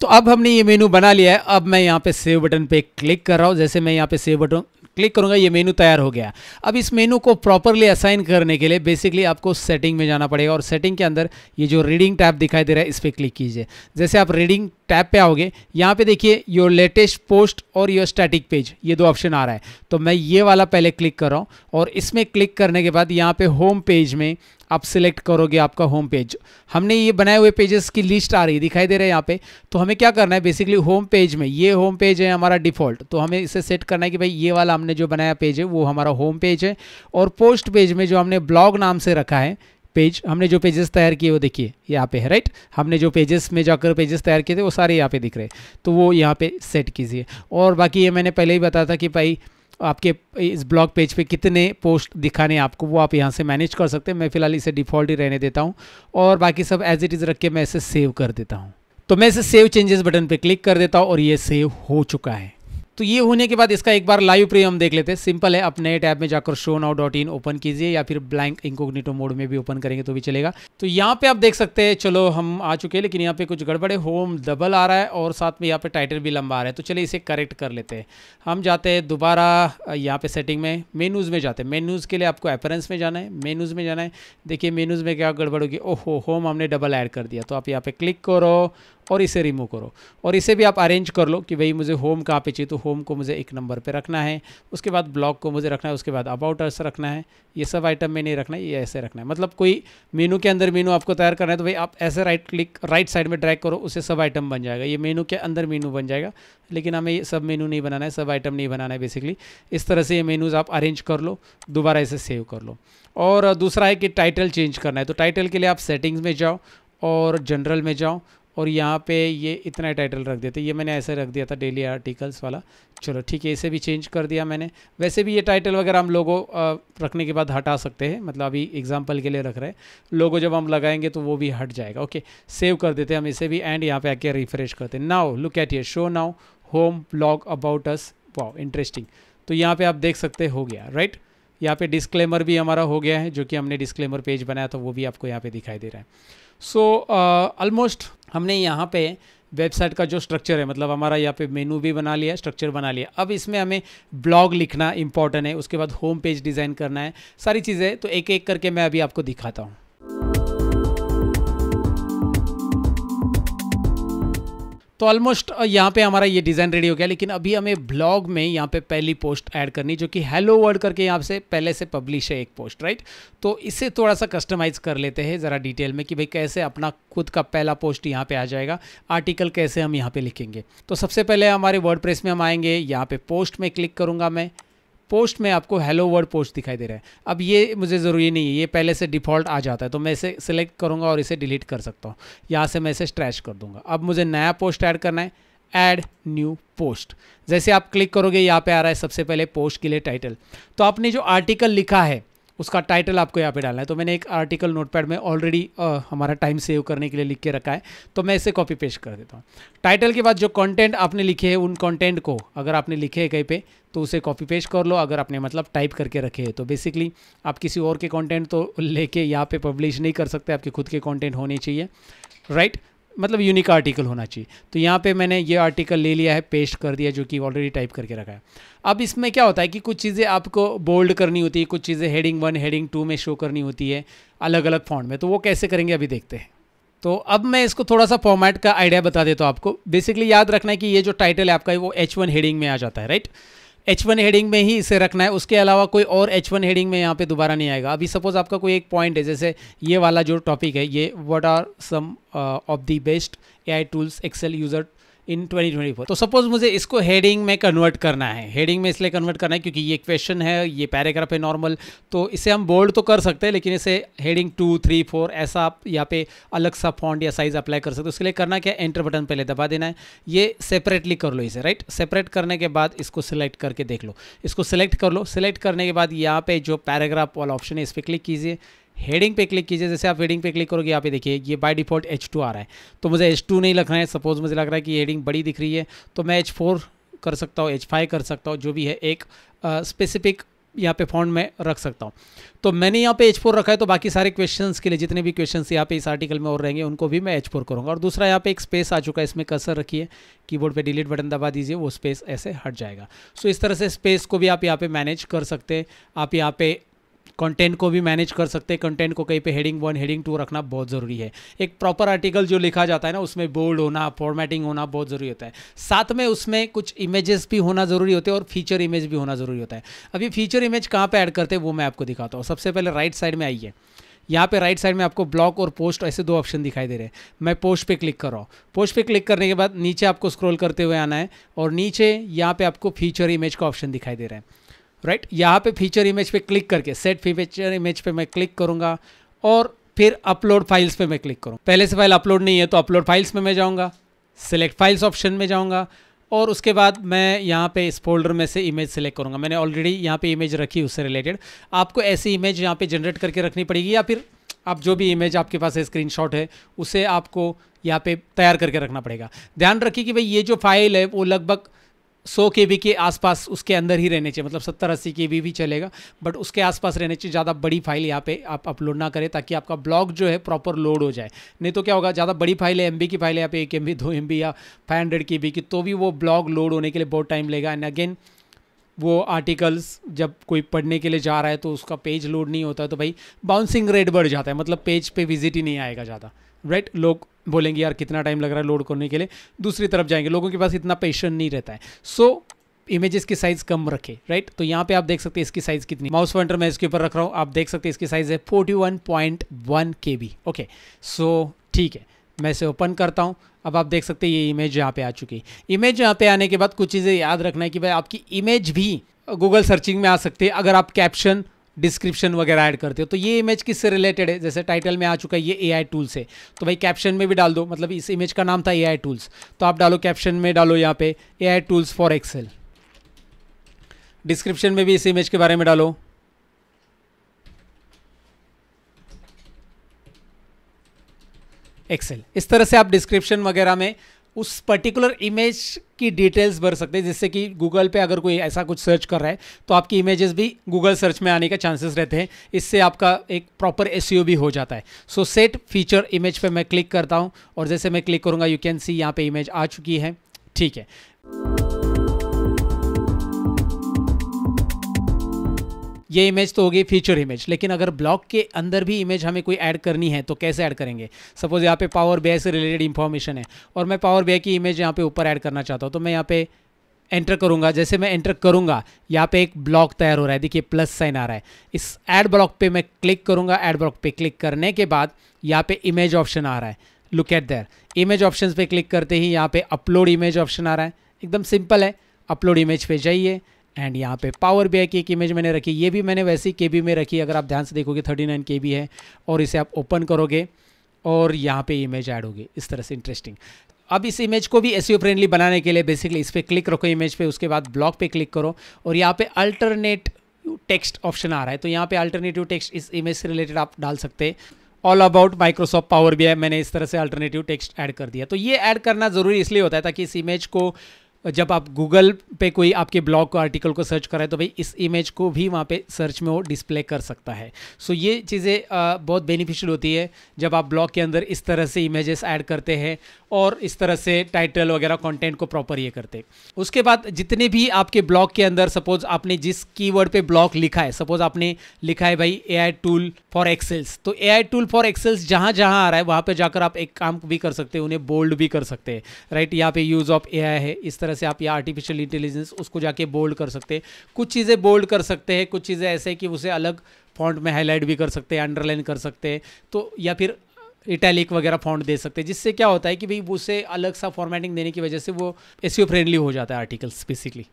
तो अब हमने ये मेनू बना लिया है अब मैं यहाँ पे सेव बटन पे क्लिक कर रहा हूँ जैसे मैं यहाँ पे सेव बटन क्लिक करूंगा ये मेनू तैयार हो गया अब इस मेनू को प्रॉपरली असाइन करने के लिए बेसिकली आपको सेटिंग में जाना पड़ेगा और सेटिंग के अंदर ये जो रीडिंग टैब दिखाई दे रहा है इस पर क्लिक कीजिए जैसे आप रीडिंग टैब पे आओगे यहाँ पे देखिए योर लेटेस्ट पोस्ट और योर स्टैटिक पेज ये दो ऑप्शन आ रहा है तो मैं ये वाला पहले क्लिक कर रहा हूँ और इसमें क्लिक करने के बाद यहाँ पे होम पेज में आप सिलेक्ट करोगे आपका होम पेज हमने ये बनाए हुए पेजेस की लिस्ट आ रही है दिखाई दे रहा है यहाँ पे तो हमें क्या करना है बेसिकली होम पेज में ये होम पेज है हमारा डिफ़ॉल्ट तो हमें इसे सेट करना है कि भाई ये वाला हमने जो बनाया पेज है वो हमारा होम पेज है और पोस्ट पेज में जो हमने ब्लॉग नाम से रखा है पेज हमने जो पेजेस तैयार किए वो देखिए यहाँ पे है राइट हमने जो पेजेस में जाकर पेजेस तैयार किए थे वो सारे यहाँ पे दिख रहे हैं तो वो यहाँ पे सेट कीजिए और बाकी ये मैंने पहले ही बताया था कि भाई आपके इस ब्लॉग पेज पे कितने पोस्ट दिखाने आपको वो आप यहाँ से मैनेज कर सकते हैं मैं फ़िलहाल इसे डिफ़ॉल्ट ही रहने देता हूँ और बाकी सब एज इट इज़ रख के मैं इसे सेव कर देता हूँ तो मैं इसे सेव चेंजेस बटन पे क्लिक कर देता हूँ और ये सेव हो चुका है तो ये होने के बाद इसका एक बार लाइव प्रीव्यू हम देख लेते हैं सिंपल है आप टैब में जाकर show now dot in open कीजिए या फिर ब्लैंक इंकोग्निटो मोड में भी ओपन करेंगे तो भी चलेगा तो यहाँ पे आप देख सकते हैं चलो हम आ चुके हैं लेकिन यहाँ पे कुछ गड़बड़े होम डबल आ रहा है और साथ में यहाँ पे टाइटल भी लंबा आ रहा है तो चलिए इसे करेक्ट कर लेते हैं हम जाते हैं दोबारा यहाँ पे सेटिंग में मेनूज़ में जाते हैं मेनूज़ के लिए आपको एफरेंस में जाना है मेनूज़ में जाना है देखिए मेनूज़ में क्या गड़बड़ होगी ओहो होम हमने डबल ऐड कर दिया तो आप यहाँ पे क्लिक करो और इसे रिमूव करो और इसे भी आप अरेंज कर लो कि भाई मुझे होम कहाँ पे चाहिए तो होम को मुझे एक नंबर पे रखना है उसके बाद ब्लॉक को मुझे रखना है उसके बाद अबाउट अर्स रखना है ये सब आइटम में नहीं रखना है ये ऐसे रखना है मतलब कोई मेनू के अंदर मेनू आपको तैयार करना है तो भाई आप ऐसे राइट क्लिक राइट साइड में ट्रैक करो उसे सब आइटम बन जाएगा ये मेनू के अंदर मेनू बन जाएगा लेकिन हमें ये सब मेनू नहीं बनाना है सब आइटम नहीं बनाना है बेसिकली इस तरह से ये मेनूज़ आप अरेंज कर लो दोबारा इसे सेव कर लो और दूसरा है कि टाइटल चेंज करना है तो टाइटल के लिए आप सेटिंग्स में जाओ और जनरल में जाओ और यहाँ पे ये इतना टाइटल रख देते ये मैंने ऐसे रख दिया था डेली आर्टिकल्स वाला चलो ठीक है इसे भी चेंज कर दिया मैंने वैसे भी ये टाइटल वगैरह हम लोगों रखने के बाद हटा सकते हैं मतलब अभी एग्जाम्पल के लिए रख रहे हैं लोगों जब हम लगाएंगे तो वो भी हट जाएगा ओके सेव कर देते हैं हम इसे भी एंड यहाँ पर आके रिफ्रेश करते हैं नाउ लुक एट ये show now home blog about us wow interesting तो यहाँ पर आप देख सकते हो गया राइट यहाँ पर डिस्क्लेमर भी हमारा हो गया है जो कि हमने डिस्क्लेमर पेज बनाया था तो वो भी आपको यहाँ पर दिखाई दे रहा है सो ऑलमोस्ट uh, हमने यहाँ पे वेबसाइट का जो स्ट्रक्चर है मतलब हमारा यहाँ पे मेनू भी बना लिया स्ट्रक्चर बना लिया अब इसमें हमें ब्लॉग लिखना इंपॉर्टेंट है उसके बाद होम पेज डिज़ाइन करना है सारी चीज़ें तो एक एक करके मैं अभी आपको दिखाता हूँ तो ऑलमोस्ट यहाँ पे हमारा ये डिज़ाइन रेडी हो गया लेकिन अभी हमें ब्लॉग में यहाँ पे पहली पोस्ट ऐड करनी जो कि हेलो वर्ड करके यहाँ से पहले से पब्लिश है एक पोस्ट राइट तो इसे थोड़ा सा कस्टमाइज़ कर लेते हैं ज़रा डिटेल में कि भाई कैसे अपना खुद का पहला पोस्ट यहाँ पे आ जाएगा आर्टिकल कैसे हम यहाँ पर लिखेंगे तो सबसे पहले हमारे वर्ड में हम आएंगे यहाँ पर पोस्ट में क्लिक करूँगा मैं पोस्ट में आपको हेलो वर्ड पोस्ट दिखाई दे रहा है अब ये मुझे ज़रूरी नहीं है ये पहले से डिफ़ॉल्ट आ जाता है तो मैं इसे सिलेक्ट करूँगा और इसे डिलीट कर सकता हूँ यहाँ से मैं इसे स्ट्रैच कर दूँगा अब मुझे नया पोस्ट ऐड करना है ऐड न्यू पोस्ट जैसे आप क्लिक करोगे यहाँ पे आ रहा है सबसे पहले पोस्ट के लिए टाइटल तो आपने जो आर्टिकल लिखा है उसका टाइटल आपको यहाँ पे डालना है तो मैंने एक आर्टिकल नोटपैड में ऑलरेडी हमारा टाइम सेव करने के लिए लिख के रखा है तो मैं इसे कॉपी पेस्ट कर देता हूँ टाइटल के बाद जो कॉन्टेंट आपने लिखे हैं उन कॉन्टेंट को अगर आपने लिखे है कहीं पर तो उसे कॉपी पेस्ट कर लो अगर आपने मतलब टाइप करके रखे है तो बेसिकली आप किसी और के कॉन्टेंट तो लेके यहाँ पर पब्लिश नहीं कर सकते आपके खुद के कॉन्टेंट होने चाहिए राइट right? मतलब यूनिक आर्टिकल होना चाहिए तो यहाँ पे मैंने ये आर्टिकल ले लिया है पेस्ट कर दिया जो कि ऑलरेडी टाइप करके रखा है अब इसमें क्या होता है कि कुछ चीज़ें आपको बोल्ड करनी होती है कुछ चीज़ें हेडिंग वन हेडिंग टू में शो करनी होती है अलग अलग फॉन्ड में तो वो कैसे करेंगे अभी देखते हैं तो अब मैं इसको थोड़ा सा फॉर्मेट का आइडिया बता देता हूँ आपको बेसिकली याद रखना है कि ये जो टाइटल है आपका वो एच वन हेडिंग में आ जाता है right right? H one heading में ही इसे रखना है उसके अलावा कोई और एच वन हेडिंग में यहाँ पे दोबारा नहीं आएगा अभी सपोज आपका कोई एक पॉइंट है जैसे ये वाला जो टॉपिक है ये what are some of the best AI tools Excel user in 2024 तो सपोज मुझे इसको हेडिंग में कन्वर्ट करना है हेडिंग में इसलिए कन्वर्ट करना है क्योंकि ये क्वेश्चन है ये पैराग्राफ है नॉर्मल तो इसे हम बोल्ड तो कर सकते हैं लेकिन इसे हेडिंग टू थ्री फोर ऐसा आप यहाँ पे अलग सा फॉन्ड या साइज अप्लाई कर सकते हो उसके लिए करना क्या एंटर बटन पहले दबा देना है ये सेपरेटली कर लो इसे राइट सेपरेट करने के बाद इसको सिलेक्ट करके देख लो इसको सिलेक्ट कर लो सिलेक्ट करने के बाद यहाँ पे जो पैराग्राफ वाला ऑप्शन है इस पर क्लिक कीजिए हेडिंग पे क्लिक कीजिए जैसे आप हेडिंग पे क्लिक करोगे यहाँ पे देखिए ये बाय डिफ़ॉल्ट एच टू आ रहा है तो मुझे एच टू नहीं रहा है सपोज़ मुझे लग रहा है कि हेडिंग बड़ी दिख रही है तो मैं एच फोर कर सकता हूँ एच फाइव कर सकता हूँ जो भी है एक स्पेसिफिक यहाँ पे फॉन्ट में रख सकता हूँ तो मैंने यहाँ पे एच फोर रखा है तो बाकी सारे क्वेश्चन के लिए जितने भी क्वेश्चन यहाँ पे इस आर्टिकल में और रहेंगे उनको भी मैं एच फोर करूँगा और दूसरा यहाँ पे एक स्पेस आ चुका है इसमें कसर रखिए कीबोर्ड पर डिलीट बटन दबा दीजिए वो स्पेस ऐसे हट जाएगा सो इस तरह से स्पेस को भी आप यहाँ पे मैनेज कर सकते हैं आप यहाँ पे कंटेंट को भी मैनेज कर सकते हैं कंटेंट को कहीं पे हेडिंग वन हेडिंग टू रखना बहुत ज़रूरी है एक प्रॉपर आर्टिकल जो लिखा जाता है ना उसमें बोल्ड होना फॉर्मेटिंग होना बहुत ज़रूरी होता है साथ में उसमें कुछ इमेजेस भी होना ज़रूरी होते हैं और फीचर इमेज भी होना ज़रूरी होता है अभी फीचर इमेज कहाँ पर ऐड करते हैं वो मैं आपको दिखाता हूँ सबसे पहले राइट साइड में आइए यहाँ पे राइट साइड में आपको ब्लॉक और पोस्ट ऐसे दो ऑप्शन दिखाई दे रहे हैं मैं पोस्ट पे क्लिक कर रहा हूँ पोस्ट पे क्लिक करने के बाद नीचे आपको स्क्रॉल करते हुए आना है और नीचे यहाँ पे आपको फीचर इमेज का ऑप्शन दिखाई दे रहा है राइट right? यहाँ पे फीचर इमेज पे क्लिक करके सेट फीचर इमेज पे मैं क्लिक करूँगा और फिर अपलोड फाइल्स पे मैं क्लिक करूँ पहले से फाइल अपलोड नहीं है तो अपलोड फाइल्स में मैं जाऊँगा सेलेक्ट फाइल्स ऑप्शन में जाऊँगा और उसके बाद मैं यहाँ पे इस फोल्डर में से इमेज सेलेक्ट करूँगा मैंने ऑलरेडी यहाँ पे इमेज रखी उससे रिलेटेड आपको ऐसी इमेज यहाँ पे जनरेट करके रखनी पड़ेगी या फिर आप जो भी इमेज आपके पास है स्क्रीनशॉट है उसे आपको यहाँ पे तैयार करके रखना पड़ेगा ध्यान रखिए कि भाई ये जो फाइल है वो लगभग सौ के बी के आसपास उसके अंदर ही रहने चाहिए मतलब सत्तर अस्सी के बी भी चलेगा बट उसके आसपास रहने चाहिए ज़्यादा बड़ी फाइल यहाँ पे आप अपलोड ना करें ताकि आपका ब्लॉग जो है प्रॉपर लोड हो जाए नहीं तो क्या होगा ज़्यादा बड़ी फाइल है एम की फाइल है यहाँ पे एक एम बी दो एम या फाइव हंड्रेड के बी की तो भी वो ब्लॉग लोड होने के लिए बहुत टाइम लेगा एंड अगेन वो आर्टिकल्स जब कोई पढ़ने के लिए जा रहा है तो उसका पेज लोड नहीं होता है तो भाई बाउंसिंग रेट बढ़ जाता है मतलब पेज पर विजिट ही नहीं आएगा ज़्यादा राइट लोग बोलेंगे यार कितना टाइम लग रहा है लोड करने के लिए दूसरी तरफ जाएंगे लोगों के पास इतना पेशन नहीं रहता है सो so, इमेजेस की साइज कम रखे राइट तो यहाँ पे आप देख सकते हैं इसकी साइज कितनी माउस पॉइंटर मैं इसके ऊपर रख रहा हूँ आप देख सकते हैं इसकी साइज है forty one one point K B okay so ठीक है मैं इसे ओपन करता हूँ अब आप देख सकते हैं ये इमेज यहाँ पे आ चुकी है इमेज यहाँ पे आने के बाद कुछ चीज़ें याद रखना है कि भाई आपकी इमेज भी गूगल सर्चिंग में आ सकती है अगर आप कैप्शन डिस्क्रिप्शन वगैरह ऐड करते हो तो ये इमेज किससे रिलेटेड है जैसे टाइटल में आ चुका है ये ए आई टूल्स है तो भाई कैप्शन में भी डाल दो मतलब इस इमेज का नाम था ए आई टूल्स तो आप डालो कैप्शन में डालो यहाँ पे A I tools for Excel description में भी इस इमेज के बारे में डालो एक्सेल इस तरह से आप डिस्क्रिप्शन वगैरह में उस पर्टिकुलर इमेज की डिटेल्स भर सकते हैं जिससे कि गूगल पे अगर कोई ऐसा कुछ सर्च कर रहा है तो आपकी इमेजेस भी गूगल सर्च में आने के चांसेस रहते हैं इससे आपका एक प्रॉपर एस e भी हो जाता है सो सेट फीचर इमेज पे मैं क्लिक करता हूँ और जैसे मैं क्लिक करूँगा यू कैन सी यहाँ पे इमेज आ चुकी है ठीक है ये इमेज तो होगी फीचर इमेज लेकिन अगर ब्लॉक के अंदर भी इमेज हमें कोई ऐड करनी है तो कैसे ऐड करेंगे सपोज यहाँ पे पावर बे से रिलेटेड इंफॉर्मेशन है और मैं पावर बे की इमेज यहाँ पे ऊपर ऐड करना चाहता हूँ तो मैं यहाँ पे एंटर करूंगा जैसे मैं एंटर करूंगा यहाँ पे एक ब्लॉक तैयार हो रहा है देखिए प्लस साइन आ रहा है इस एड ब्लॉक पर मैं क्लिक करूंगा एड ब्लॉक पर क्लिक करने के बाद यहाँ पे इमेज ऑप्शन आ रहा है look at there image option पर क्लिक करते ही यहाँ पे अपलोड इमेज ऑप्शन आ रहा है एकदम सिंपल है अपलोड इमेज पे जाइए एंड यहाँ पे पावर बी की एक इमेज मैंने रखी ये भी मैंने वैसे ही के में रखी अगर आप ध्यान से देखोगे थर्टी नाइन के बी है और इसे आप ओपन करोगे और यहाँ पे इमेज ऐड होगी इस तरह से इंटरेस्टिंग अब इस इमेज को भी एस फ्रेंडली e बनाने के लिए बेसिकली इस पर क्लिक रखो इमेज पे उसके बाद ब्लॉक पे क्लिक करो और यहाँ पे अल्टरनेट टेक्स्ट ऑप्शन आ रहा है तो यहाँ पे अल्टरनेटिव टेक्स्ट इस इमेज से रिलेटेड आप डाल सकते हैं all about Microsoft Power B मैंने इस तरह से अल्टरनेटिव टेक्स्ट ऐड कर दिया तो ये ऐड करना ज़रूरी इसलिए होता है ताकि इस इमेज को जब आप गूगल पे कोई आपके ब्लॉग को आर्टिकल को सर्च कराए तो भाई इस इमेज को भी वहाँ पे सर्च में वो डिस्प्ले कर सकता है सो so ये चीज़ें बहुत बेनिफिशियल होती है जब आप ब्लॉग के अंदर इस तरह से इमेजेस ऐड करते हैं और इस तरह से टाइटल वगैरह कंटेंट को प्रॉपर ये करते उसके बाद जितने भी आपके ब्लॉग के अंदर सपोज आपने जिस की वर्ड ब्लॉग लिखा है सपोज आपने लिखा है भाई ए टूल फॉर एक्सेल्स तो ए टूल फॉर एक्सेल्स जहाँ जहाँ आ रहा है वहाँ पर जाकर आप एक काम भी कर सकते हैं उन्हें बोल्ड भी कर सकते हैं राइट यहाँ पे यूज़ ऑफ ए है इस तरह से आप ये आर्टिफिशियल इंटेलिजेंस उसको जाके बोल्ड कर सकते हैं कुछ चीज़ें बोल्ड कर सकते हैं कुछ चीज़ें ऐसे कि उसे अलग फॉन्ट में हाईलाइट भी कर सकते हैं अंडरलाइन कर सकते हैं तो या फिर इटैलिक वगैरह फॉन्ट दे सकते हैं जिससे क्या होता है कि भाई उसे अलग सा फॉर्मेटिंग देने की वजह से वो एस फ्रेंडली हो जाता है आर्टिकल्स बेसिकली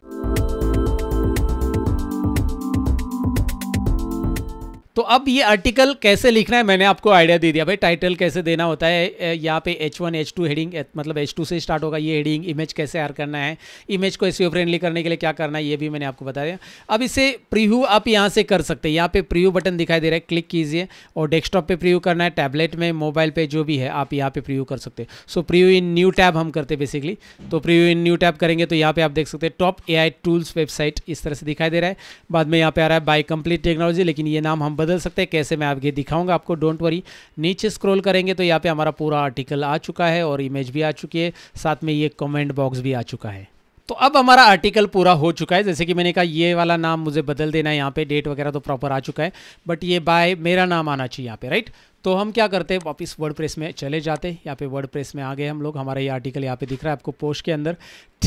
तो अब ये आर्टिकल कैसे लिखना है मैंने आपको आइडिया दे दिया भाई टाइटल कैसे देना होता है यहाँ पे H one H two heading मतलब एच टू से स्टार्ट होगा ये हेडिंग इमेज कैसे आर करना है इमेज को एस फ्रेंडली करने के लिए क्या करना है ये भी मैंने आपको बता दिया अब इसे प्रीव्यू आप यहाँ से कर सकते हैं यहाँ पे प्रीव्यू बटन दिखाई दे रहा है क्लिक कीजिए और डेस्कटॉप पर प्रीव्यू करना है टैबलेट में मोबाइल पर जो भी है आप यहाँ पर प्रीव्यू कर सकते हैं so preview in new tab हम करते बेसिकली तो प्रीव्यू इन न्यू टैब करेंगे तो यहाँ पे आप देख सकते हैं टॉप ए टूल्स वेबसाइट इस तरह से दिखाई दे रहा है बाद में यहाँ पे आ रहा है बाई कंप्लीट टेक्नोलॉजी लेकिन ये नाम हम बदल सकते हैं कैसे मैं आपके दिखाऊंगा आपको डोंट वरी नीचे स्क्रॉल करेंगे तो यहाँ पे हमारा पूरा आर्टिकल आ चुका है और इमेज भी आ चुकी है साथ में ये कमेंट बॉक्स भी आ चुका है तो अब हमारा आर्टिकल पूरा हो चुका है जैसे कि मैंने कहा ये वाला नाम मुझे बदल देना है यहाँ पे डेट वगैरह तो प्रॉपर आ चुका है बट ये बाय मेरा नाम आना चाहिए यहाँ पे राइट तो हम क्या करते हैं वापस वर्ड में चले जाते हैं यहाँ पे वर्ड में आ गए हम लोग हमारा ये आर्टिकल यहाँ पे दिख रहा है आपको पोस्ट के अंदर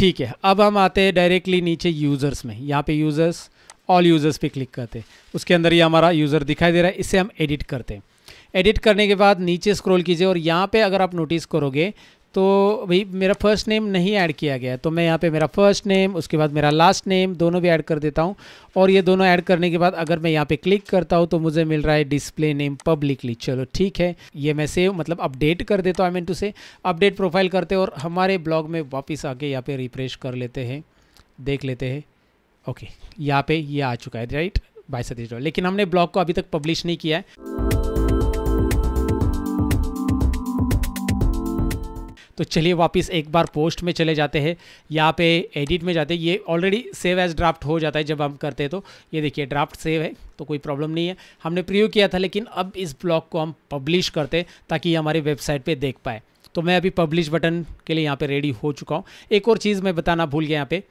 ठीक है अब हम आते हैं डायरेक्टली नीचे यूज़र्स में यहाँ पे यूज़र्स ऑल यूज़र्स पे क्लिक करते हैं उसके अंदर ये हमारा यूज़र दिखाई दे रहा है इसे हम एडिट करते हैं एडिट करने के बाद नीचे स्क्रॉल कीजिए और यहाँ पे अगर आप नोटिस करोगे तो भाई मेरा फर्स्ट नेम नहीं ऐड किया गया है तो मैं यहाँ पे मेरा फर्स्ट नेम उसके बाद मेरा लास्ट नेम दोनों भी ऐड कर देता हूँ और ये दोनों ऐड करने के बाद अगर मैं यहाँ पे क्लिक करता हूँ तो मुझे मिल रहा है डिस्प्ले नेम पब्लिकली चलो ठीक है ये मैं सेव मतलब अपडेट कर देता हूँ आई मीन टू से अपडेट प्रोफाइल करते और हमारे ब्लॉग में वापस आके यहाँ पर रिफ्रेश कर लेते हैं देख लेते हैं ओके यहाँ पे ये आ चुका है राइट बाई सतीश डॉल लेकिन हमने ब्लॉग को अभी तक पब्लिश नहीं किया है तो चलिए वापस एक बार पोस्ट में चले जाते हैं यहाँ पे एडिट में जाते हैं ये ऑलरेडी सेव एज ड्राफ्ट हो जाता है जब हम करते हैं तो ये देखिए ड्राफ्ट सेव है तो कोई प्रॉब्लम नहीं है हमने प्रयोग किया था लेकिन अब इस ब्लॉग को हम पब्लिश करते ताकि ये हमारी वेबसाइट पर देख पाए तो मैं अभी पब्लिश बटन के लिए यहाँ पर रेडी हो चुका हूँ एक और चीज़ मैं बताना भूल गया यहाँ पर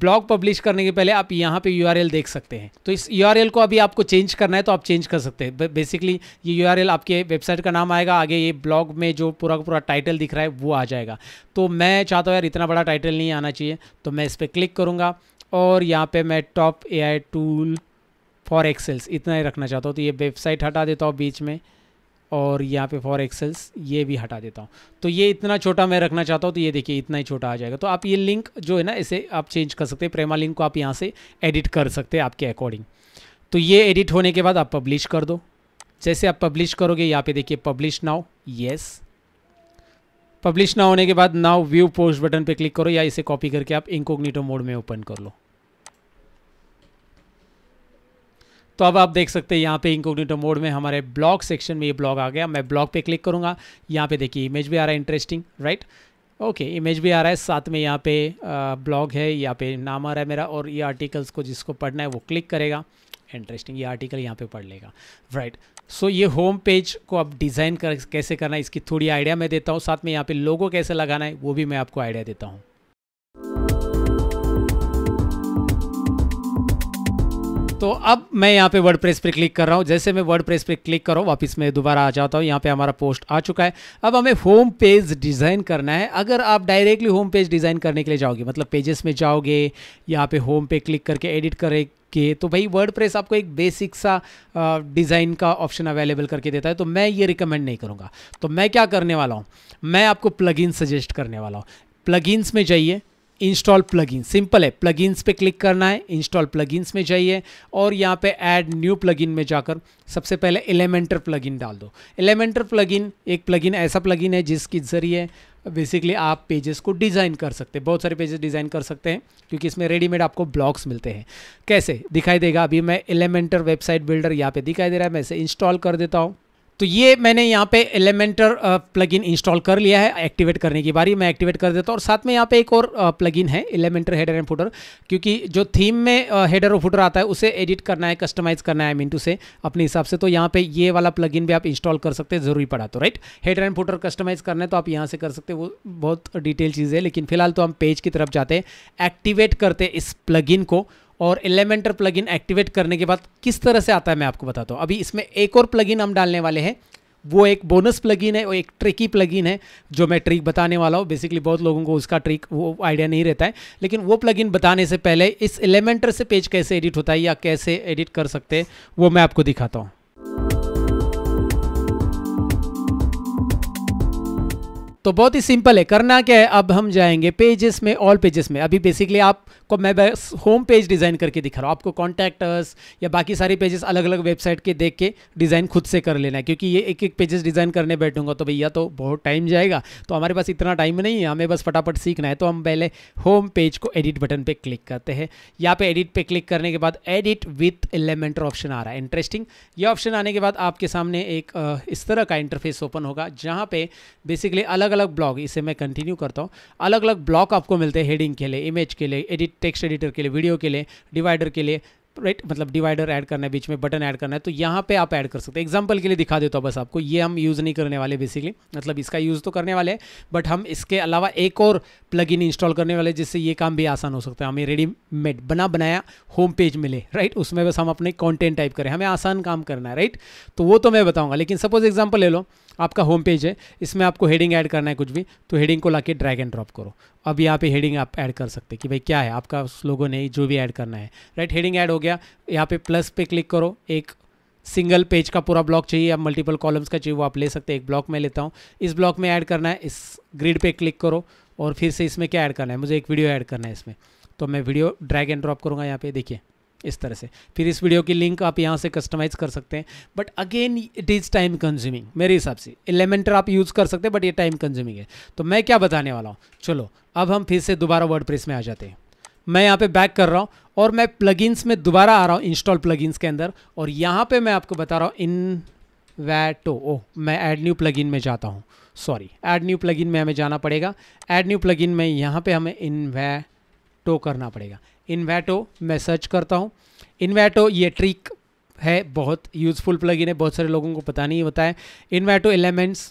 ब्लॉग पब्लिश करने के पहले आप यहाँ पे यू देख सकते हैं तो इस यू को अभी आपको चेंज करना है तो आप चेंज कर सकते हैं बेसिकली ये यू आपके वेबसाइट का नाम आएगा आगे ये ब्लॉग में जो पूरा का पूरा टाइटल दिख रहा है वो आ जाएगा तो मैं चाहता हूँ यार इतना बड़ा टाइटल नहीं आना चाहिए तो मैं इस पर क्लिक करूँगा और यहाँ पर मैं top A tool for Excels इतना ही रखना चाहता हूँ तो ये वेबसाइट हटा देता हूँ बीच में और यहाँ पे फॉर एक्सेल्स ये भी हटा देता हूँ तो ये इतना छोटा मैं रखना चाहता हूँ तो ये देखिए इतना ही छोटा आ जाएगा तो आप ये लिंक जो है ना इसे आप चेंज कर सकते हैं प्रेमा लिंक को आप यहाँ से एडिट कर सकते हैं आपके अकॉर्डिंग तो ये एडिट होने के बाद आप पब्लिश कर दो जैसे आप पब्लिश करोगे यहाँ पे देखिए पब्लिश नाउ यस पब्लिश ना होने के बाद नाउ व्यू पोस्ट बटन पे क्लिक करो या इसे कॉपी करके आप इंकोग्निटो मोड में ओपन कर लो तो अब आप देख सकते हैं यहाँ पे इंकोग्निटो मोड में हमारे ब्लॉग सेक्शन में ये ब्लॉग आ गया मैं ब्लॉग पे क्लिक करूँगा यहाँ पे देखिए इमेज भी आ रहा है इंटरेस्टिंग राइट ओके इमेज भी आ रहा है साथ में यहाँ पे ब्लॉग है यहाँ पे नाम आ रहा है मेरा और ये आर्टिकल्स को जिसको पढ़ना है वो क्लिक करेगा इंटरेस्टिंग ये आर्टिकल यहाँ पे पढ़ लेगा राइट right. सो so, ये होम पेज को आप डिज़ाइन कर कैसे करना है इसकी थोड़ी आइडिया मैं देता हूँ साथ में यहाँ पे लोगो कैसे लगाना है वो भी मैं आपको आइडिया देता हूँ तो अब मैं यहाँ पे वर्ड प्रेस पर क्लिक कर रहा हूँ जैसे मैं वर्ड प्रेस पर क्लिक करो वापस मैं दोबारा आ जाता हूँ यहाँ पे हमारा पोस्ट आ चुका है अब हमें होम पेज डिज़ाइन करना है अगर आप डायरेक्टली होम पेज डिज़ाइन करने के लिए जाओगे मतलब पेजेस में जाओगे यहाँ पे होम पे क्लिक करके एडिट करें के तो भाई वर्ड आपको एक बेसिक सा डिज़ाइन का ऑप्शन अवेलेबल करके देता है तो मैं ये रिकमेंड नहीं करूँगा तो मैं क्या करने वाला हूँ मैं आपको प्लगइन सजेस्ट करने वाला हूँ प्लगइन्स में जाइए इंस्टॉल प्लगइन सिंपल है प्लगइन्स पे क्लिक करना है इंस्टॉल प्लगइन्स में जाइए और यहाँ पे ऐड न्यू प्लगइन में जाकर सबसे पहले एलिमेंटर प्लगइन डाल दो एलिमेंटर प्लगइन एक प्लगइन ऐसा प्लगइन है जिसके ज़रिए बेसिकली आप पेजेस को डिज़ाइन कर सकते हैं बहुत सारे पेजेस डिज़ाइन कर सकते हैं क्योंकि इसमें रेडीमेड आपको ब्लॉक्स मिलते हैं कैसे दिखाई देगा अभी मैं एलिमेंटर वेबसाइट बिल्डर यहाँ पे दिखाई दे रहा है मैं इसे इंस्टॉल कर देता हूँ तो ये मैंने यहाँ पे एलिमेंटर प्लगइन इंस्टॉल कर लिया है एक्टिवेट करने की बारी मैं एक्टिवेट कर देता हूँ और साथ में यहाँ पे एक और प्लगइन है एलिमेंटर हेडर एंड फुटर क्योंकि जो थीम में हेडर और फुटर आता है उसे एडिट करना है कस्टमाइज़ करना है मिनटू से अपने हिसाब से तो यहाँ पे ये वाला प्लग भी आप इंस्टॉल कर सकते हैं ज़रूरी पड़ा तो right header and footer customize करना है तो आप यहाँ से कर सकते हैं वो बहुत डिटेल चीज़ है लेकिन फिलहाल तो हम पेज की तरफ जाते हैं एक्टिवेट करते इस प्लग को और एलिमेंटर प्लगइन एक्टिवेट करने के बाद किस तरह से आता है मैं आपको बताता हूँ अभी इसमें एक और प्लगइन हम डालने वाले हैं वो एक बोनस प्लगइन है और एक ट्रिकी प्लगइन है जो मैं ट्रिक बताने वाला हूँ बेसिकली बहुत लोगों को उसका ट्रिक वो आइडिया नहीं रहता है लेकिन वो प्लगइन बताने से पहले इस एलिमेंटर से पेज कैसे एडिट होता है या कैसे एडिट कर सकते हैं वो मैं आपको दिखाता हूँ तो बहुत ही सिंपल है करना क्या है अब हम जाएंगे पेजेस में ऑल पेजेस में अभी बेसिकली आपको मैं बस होम पेज डिज़ाइन करके दिखा रहा हूँ आपको कॉन्टैक्टर्स या बाकी सारे पेजेस अलग अलग वेबसाइट के देख के डिज़ाइन खुद से कर लेना है क्योंकि ये एक एक पेजेस डिज़ाइन करने बैठूंगा तो भैया तो बहुत टाइम जाएगा तो हमारे पास इतना टाइम नहीं है हमें बस फटाफट सीखना है तो हम पहले होम पेज को एडिट बटन पर क्लिक करते हैं यहाँ पर एडिट पर क्लिक करने के बाद एडिट विथ एलिमेंटर ऑप्शन आ रहा है इंटरेस्टिंग ये ऑप्शन आने के बाद आपके सामने एक इस तरह का इंटरफेस ओपन होगा जहाँ पे बेसिकली अलग अलग अलग ब्लॉग इसे मैं कंटिन्यू करता हूँ अलग अलग ब्लॉग आपको मिलते हैं हेडिंग के लिए इमेज के लिए एडिट टेक्स्ट एडिटर के लिए वीडियो के लिए डिवाइडर के लिए राइट right, मतलब डिवाइडर ऐड करना है बीच में बटन ऐड करना है तो यहाँ पे आप ऐड कर सकते हैं एग्जांपल के लिए दिखा देता हूँ बस आपको ये हम यूज़ नहीं करने वाले बेसिकली मतलब इसका यूज़ तो करने वाले हैं बट हम इसके अलावा एक और प्लगइन इंस्टॉल करने वाले जिससे ये काम भी आसान हो सकता है हमें रेडीमेड बना बनाया होम पेज मिले राइट उसमें बस हम अपने कॉन्टेंट टाइप करें हमें आसान काम करना है राइट तो वो तो मैं बताऊँगा लेकिन सपोज एग्जाम्पल ले लो आपका होम पेज है इसमें आपको हेडिंग ऐड करना है कुछ भी तो हेडिंग को के ड्रैग एंड ड्रॉप करो अब यहाँ पे हेडिंग आप ऐड कर सकते हैं कि भाई क्या है आपका उस लोगों ने जो भी ऐड करना है राइट हेडिंग ऐड हो गया यहाँ पे प्लस पे क्लिक करो एक सिंगल पेज का पूरा ब्लॉक चाहिए या मल्टीपल कॉलम्स का चाहिए वो आप ले सकते हैं एक ब्लॉक में लेता हूँ इस ब्लॉक में ऐड करना है इस ग्रिड पर क्लिक करो और फिर से इसमें क्या ऐड करना है मुझे एक वीडियो ऐड करना है इसमें तो मैं वीडियो ड्रैग एंड ड्रॉप करूँगा यहाँ पे देखिए इस तरह से फिर इस वीडियो की लिंक आप यहाँ से कस्टमाइज़ कर सकते हैं but again it is time consuming मेरे हिसाब से एलिमेंटर आप यूज़ कर सकते हैं बट ये टाइम कंज्यूमिंग है तो मैं क्या बताने वाला हूँ चलो अब हम फिर से दोबारा वर्ड में आ जाते हैं मैं यहाँ पे बैक कर रहा हूँ और मैं प्लगइन्स में दोबारा आ रहा हूँ इंस्टॉल प्लगइन्स के अंदर और यहाँ पे मैं आपको बता रहा हूँ इन वैटो ओ मैं ऐड न्यू प्लगइन में जाता हूँ सॉरी ऐड न्यू प्लगइन में हमें जाना पड़ेगा ऐड न्यू प्लगइन में यहाँ पे हमें इन वैटो करना पड़ेगा इन्वेटो मैं सर्च करता हूँ इन्वेटो ये ट्रिक है बहुत यूज़फुल प्लगइन है बहुत सारे लोगों को पता नहीं होता है इन्वेटो एलिमेंट्स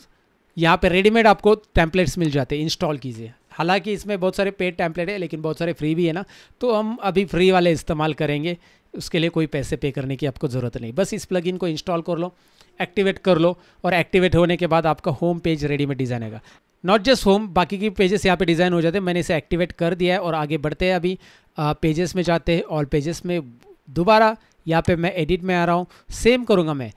यहाँ पे रेडीमेड आपको टैंपलेट्स मिल जाते हैं इंस्टॉल कीजिए हालांकि इसमें बहुत सारे पेड टैंपलेट है लेकिन बहुत सारे फ्री भी है ना तो हम अभी फ्री वाले इस्तेमाल करेंगे उसके लिए कोई पैसे पे करने की आपको ज़रूरत नहीं बस इस प्लगइन को इंस्टॉल कर लो एक्टिवेट कर लो और एक्टिवेट होने के बाद आपका होम पेज रेडी में डिज़ाइन आएगा नॉट जस्ट होम बाकी की पेजेस यहाँ पे डिज़ाइन हो जाते हैं मैंने इसे एक्टिवेट कर दिया है और आगे बढ़ते हैं अभी पेजेस में जाते हैं ऑल पेजेस में दोबारा यहाँ पे मैं एडिट में आ रहा हूँ सेम करूँगा मैं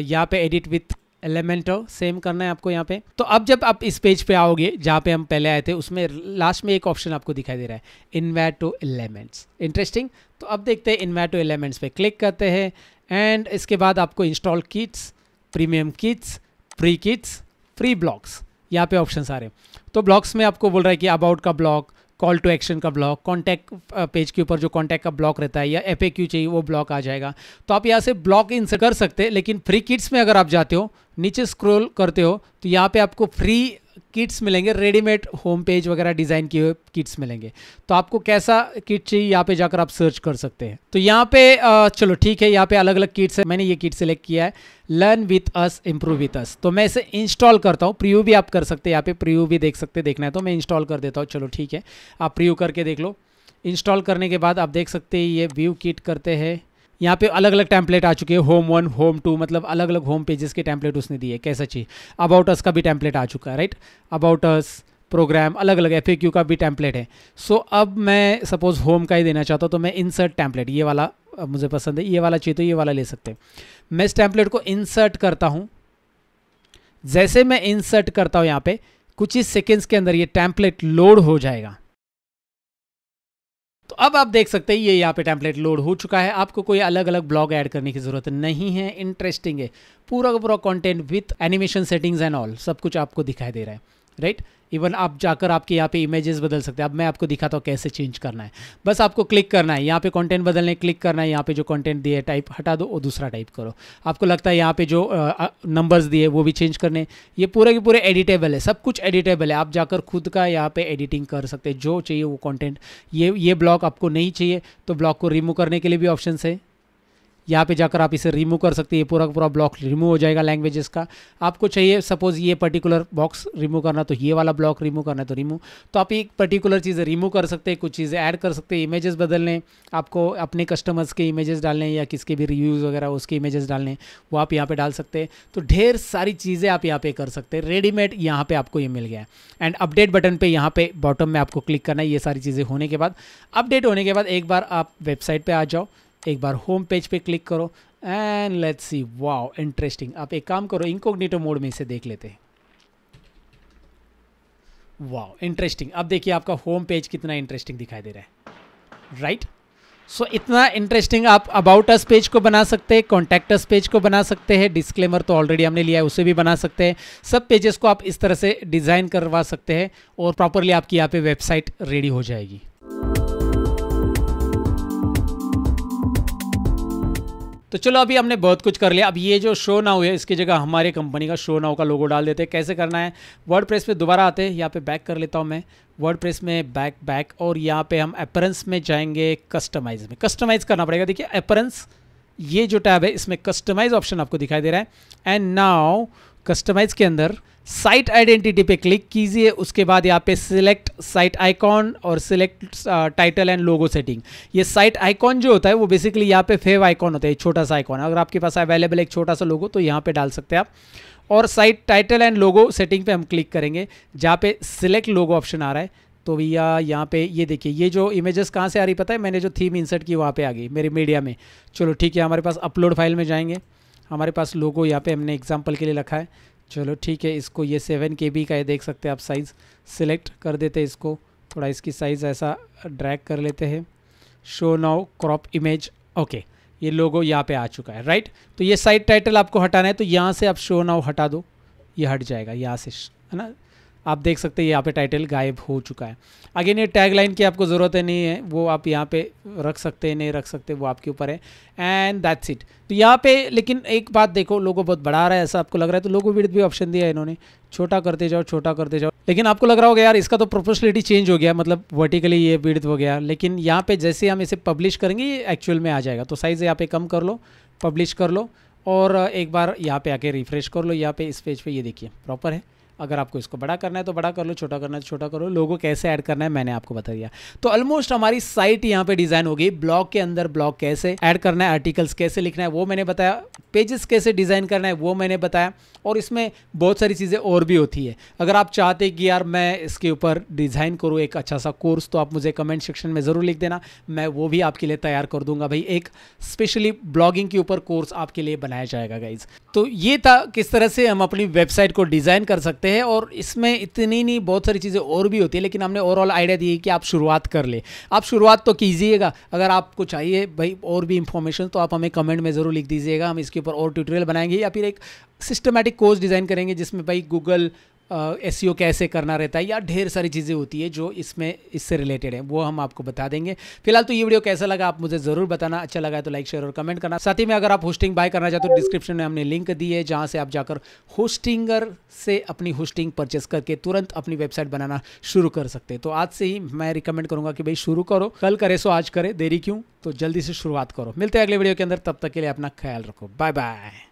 यहाँ पे एडिट विथ एलिमेंटो सेम करना है आपको यहाँ पे तो अब जब आप इस पेज पे आओगे जहाँ पे हम पहले आए थे उसमें लास्ट में एक ऑप्शन आपको दिखाई दे रहा है इन्वेट टू एलिमेंट्स इंटरेस्टिंग तो अब देखते हैं इन्वेट टू एलिमेंट्स पे क्लिक करते हैं एंड इसके बाद आपको install kits premium kits pre kits free blocks यहाँ पे ऑप्शन आ रहे हैं तो ब्लॉग्स में आपको बोल रहा है कि अबाउट का ब्लॉक कॉल टू एक्शन का ब्लॉक कॉन्टैक्ट पेज के ऊपर जो कॉन्टैक्ट का ब्लॉक रहता है या एफ चाहिए वो ब्लॉक आ जाएगा तो आप यहाँ से ब्लॉक इन कर सकते हैं लेकिन फ्री किट्स में अगर आप जाते हो नीचे स्क्रॉल करते हो तो यहाँ पे आपको फ्री किट्स मिलेंगे रेडीमेड होम पेज वगैरह डिज़ाइन किए हुए किट्स मिलेंगे तो आपको कैसा किट चाहिए यहाँ पे जाकर आप सर्च कर सकते हैं तो यहाँ पे चलो ठीक है यहाँ पे अलग अलग किट्स है मैंने ये किट सेलेक्ट किया है learn with us improve with us तो मैं इसे इंस्टॉल करता हूँ प्रीव्यू भी आप कर सकते हैं यहाँ पे प्रीव्यू भी देख सकते देखना है तो मैं इंस्टॉल कर देता हूँ चलो ठीक है आप प्रीव्यू करके देख लो इंस्टॉल करने के बाद आप देख सकते हैं ये व्यू किट करते हैं यहाँ पे अलग अलग टैंपलेट आ चुके हैं होम वन होम टू मतलब अलग अलग होम पेजेस के टैंपलेट उसने दिए कैसा चाहिए अबाउट अस का भी टैंपलेट आ चुका है राइट अबाउट अस प्रोग्राम अलग अलग एफ का भी टैंपलेट है सो so, अब मैं सपोज होम का ही देना चाहता हूँ तो मैं इंसर्ट टैंपलेट ये वाला मुझे पसंद है ये वाला चाहिए तो ये वाला ले सकते हैं मैं इस टैंपलेट को इंसर्ट करता हूँ जैसे मैं इंसर्ट करता हूँ यहाँ पे कुछ ही सेकेंड्स के अंदर ये टैंपलेट लोड हो जाएगा तो अब आप देख सकते हैं ये यहाँ पे टैंपलेट लोड हो चुका है आपको कोई अलग अलग ब्लॉग ऐड करने की ज़रूरत नहीं है इंटरेस्टिंग है पूरा का पूरा content with animation settings and all सब कुछ आपको दिखाई दे रहा है राइट right? इवन आप जाकर आपके यहाँ पे इमेजेस बदल सकते हैं अब मैं आपको दिखाता हूँ कैसे चेंज करना है बस आपको क्लिक करना है यहाँ पे कंटेंट बदलने क्लिक करना है यहाँ पे जो कंटेंट दिए टाइप हटा दो और दूसरा टाइप करो आपको लगता है यहाँ पे जो नंबर्स दिए वो भी चेंज करने ये पूरे के पूरे एडिटेबल है सब कुछ एडिटेबल है आप जाकर खुद का यहाँ पर एडिटिंग कर सकते हैं जो चाहिए वो कॉन्टेंट ये ये ब्लॉग आपको नहीं चाहिए तो ब्लॉग को रिमूव करने के लिए भी ऑप्शन है यहाँ पे जाकर आप इसे रिमूव कर सकते हैं ये पूरा पूरा ब्लॉक रिमूव हो जाएगा लैंग्वेजेस का आपको चाहिए सपोज ये पर्टिकुलर बॉक्स रिमूव करना तो ये वाला ब्लॉक रिमूव करना तो रिमूव तो आप एक पर्टिकुलर चीज़ें रिमूव कर सकते हैं कुछ चीज़ें ऐड कर सकते हैं इमेजेस बदलने आपको अपने कस्टमर्स के इमेजेस डालने या किसके भी रिव्यूज़ वगैरह उसके इमेजेस डालने वो आप यहाँ पर डाल सकते हैं तो ढेर सारी चीज़ें आप यहाँ पर कर सकते हैं रेडीमेड यहाँ पर आपको ये मिल गया एंड अपडेट बटन पर यहाँ पर बॉटम में आपको क्लिक करना है ये सारी चीज़ें होने के बाद अपडेट होने के बाद एक बार आप वेबसाइट पर आ जाओ एक बार होम पेज पे क्लिक करो and let's see wow interesting आप एक काम करो इंकोग्निटो मोड में इसे देख लेते हैं वाओ इंटरेस्टिंग अब देखिए आपका होम पेज कितना इंटरेस्टिंग दिखाई दे रहा है राइट right? सो so, इतना इंटरेस्टिंग आप अबाउट अस पेज को बना सकते हैं कॉन्टैक्ट अस पेज को बना सकते हैं डिस्क्लेमर तो ऑलरेडी हमने लिया है उसे भी बना सकते हैं सब पेजेस को आप इस तरह से डिज़ाइन करवा सकते हैं और प्रॉपरली आपकी यहाँ पे वेबसाइट रेडी हो जाएगी तो चलो अभी हमने बहुत कुछ कर लिया अब ये जो शो ना है इसकी जगह हमारे कंपनी का शो नाउ का लोगो डाल देते हैं कैसे करना है वर्ड प्रेस पर दोबारा आते हैं यहाँ पे बैक कर लेता हूँ मैं वर्ड प्रेस में बैक बैक और यहाँ पे हम अपरेंस में जाएंगे कस्टमाइज में कस्टमाइज करना पड़ेगा देखिए अपरेंस ये जो टैब है इसमें कस्टमाइज ऑप्शन आपको दिखाई दे रहा है एंड नाउ कस्टमाइज के अंदर साइट आइडेंटिटी पे क्लिक कीजिए उसके बाद यहाँ पे सिलेक्ट साइट आइकॉन और select title and logo setting ये साइट आइकॉन जो होता है वो बेसिकली यहाँ पे फेव आइकॉन होता है छोटा सा आइकॉन अगर आपके पास अवेलेबल एक छोटा सा लोगो तो यहाँ पे डाल सकते हैं आप और site title and logo setting पे हम क्लिक करेंगे जहाँ पे सिलेक्ट लोगो ऑप्शन आ रहा है तो भैया यहाँ पे ये देखिए ये जो इमेजेस कहाँ से आ रही पता है मैंने जो थीम इंसर्ट की वहाँ पे आ गई मेरे मीडिया में चलो ठीक है हमारे पास अपलोड फाइल में जाएंगे हमारे पास लोगो यहाँ पे हमने एग्जाम्पल के लिए रखा है चलो ठीक है इसको ये सेवन के बी का है देख सकते हैं आप साइज़ सिलेक्ट कर देते हैं इसको थोड़ा इसकी साइज़ ऐसा ड्रैग कर लेते हैं show now crop image okay ये लोगो यहाँ पे आ चुका है राइट तो ये साइड टाइटल आपको हटाना है तो यहाँ से आप शो नाउ हटा दो ये हट जाएगा यहाँ से है ना आप देख सकते हैं यहाँ पे टाइटल गायब हो चुका है अगेन ये टैग लाइन की आपको ज़रूरत है नहीं है वो आप यहाँ पे रख सकते हैं नहीं रख सकते वो आपके ऊपर है एंड दैट्स इट तो यहाँ पे लेकिन एक बात देखो लोगों बहुत बढ़ा रहा है ऐसा आपको लग रहा है तो लोगो विड्थ भी ऑप्शन दिया है इन्होंने छोटा करते जाओ छोटा करते जाओ लेकिन आपको लग रहा होगा यार इसका तो प्रोपोर्शलिटी चेंज हो गया मतलब वर्टिकली ये विड्थ हो गया लेकिन यहाँ पर जैसे हम इसे पब्लिश करेंगे ये एक्चुअल में आ जाएगा तो साइज़ यहाँ पे कम कर लो पब्लिश कर लो और एक बार यहाँ पे आके रिफ्रेश कर लो यहाँ पे इस पेज पे ये देखिए प्रॉपर है अगर आपको इसको बड़ा करना है तो बड़ा कर लो छोटा करना है तो छोटा करो लोगों कैसे ऐड करना है मैंने आपको बता दिया तो ऑलमोस्ट हमारी साइट यहाँ पे डिजाइन हो गई ब्लॉग के अंदर ब्लॉग कैसे ऐड करना है आर्टिकल्स कैसे लिखना है वो मैंने बताया पेजेस कैसे डिजाइन करना है वो मैंने बताया और इसमें बहुत सारी चीज़ें और भी होती है अगर आप चाहते कि यार मैं इसके ऊपर डिज़ाइन करूँ एक अच्छा सा कोर्स तो आप मुझे कमेंट सेक्शन में ज़रूर लिख देना मैं वो भी आपके लिए तैयार कर दूंगा भाई एक स्पेशली ब्लॉगिंग के ऊपर कोर्स आपके लिए बनाया जाएगा गाइज तो ये था किस तरह से हम अपनी वेबसाइट को डिज़ाइन कर सकते करते हैं और इसमें इतनी नहीं बहुत सारी चीज़ें और भी होती है लेकिन हमने ओवरऑल आइडिया दी कि आप शुरुआत कर ले आप शुरुआत तो कीजिएगा अगर आपको चाहिए भाई और भी इंफॉर्मेशन तो आप हमें कमेंट में ज़रूर लिख दीजिएगा हम इसके ऊपर और ट्यूटोरियल बनाएंगे या फिर एक सिस्टमेटिक कोर्स डिज़ाइन करेंगे जिसमें भाई गूगल एस uh, e कैसे करना रहता है या ढेर सारी चीज़ें होती है जो इसमें इससे रिलेटेड है वो हम आपको बता देंगे फिलहाल तो ये वीडियो कैसा लगा आप मुझे ज़रूर बताना अच्छा लगा है तो लाइक शेयर और कमेंट करना साथ ही में अगर आप होस्टिंग बाय करना चाहते हो तो डिस्क्रिप्शन में हमने लिंक दी है जहाँ से आप जाकर होस्टिंगर से अपनी होस्टिंग परचेस करके तुरंत अपनी वेबसाइट बनाना शुरू कर सकते हैं तो आज से ही मैं रिकमेंड करूँगा कि भाई शुरू करो कल करे सो आज करे देरी क्यों तो जल्दी से शुरुआत करो मिलते हैं अगले वीडियो के अंदर तब तक के लिए अपना ख्याल रखो बाय बाय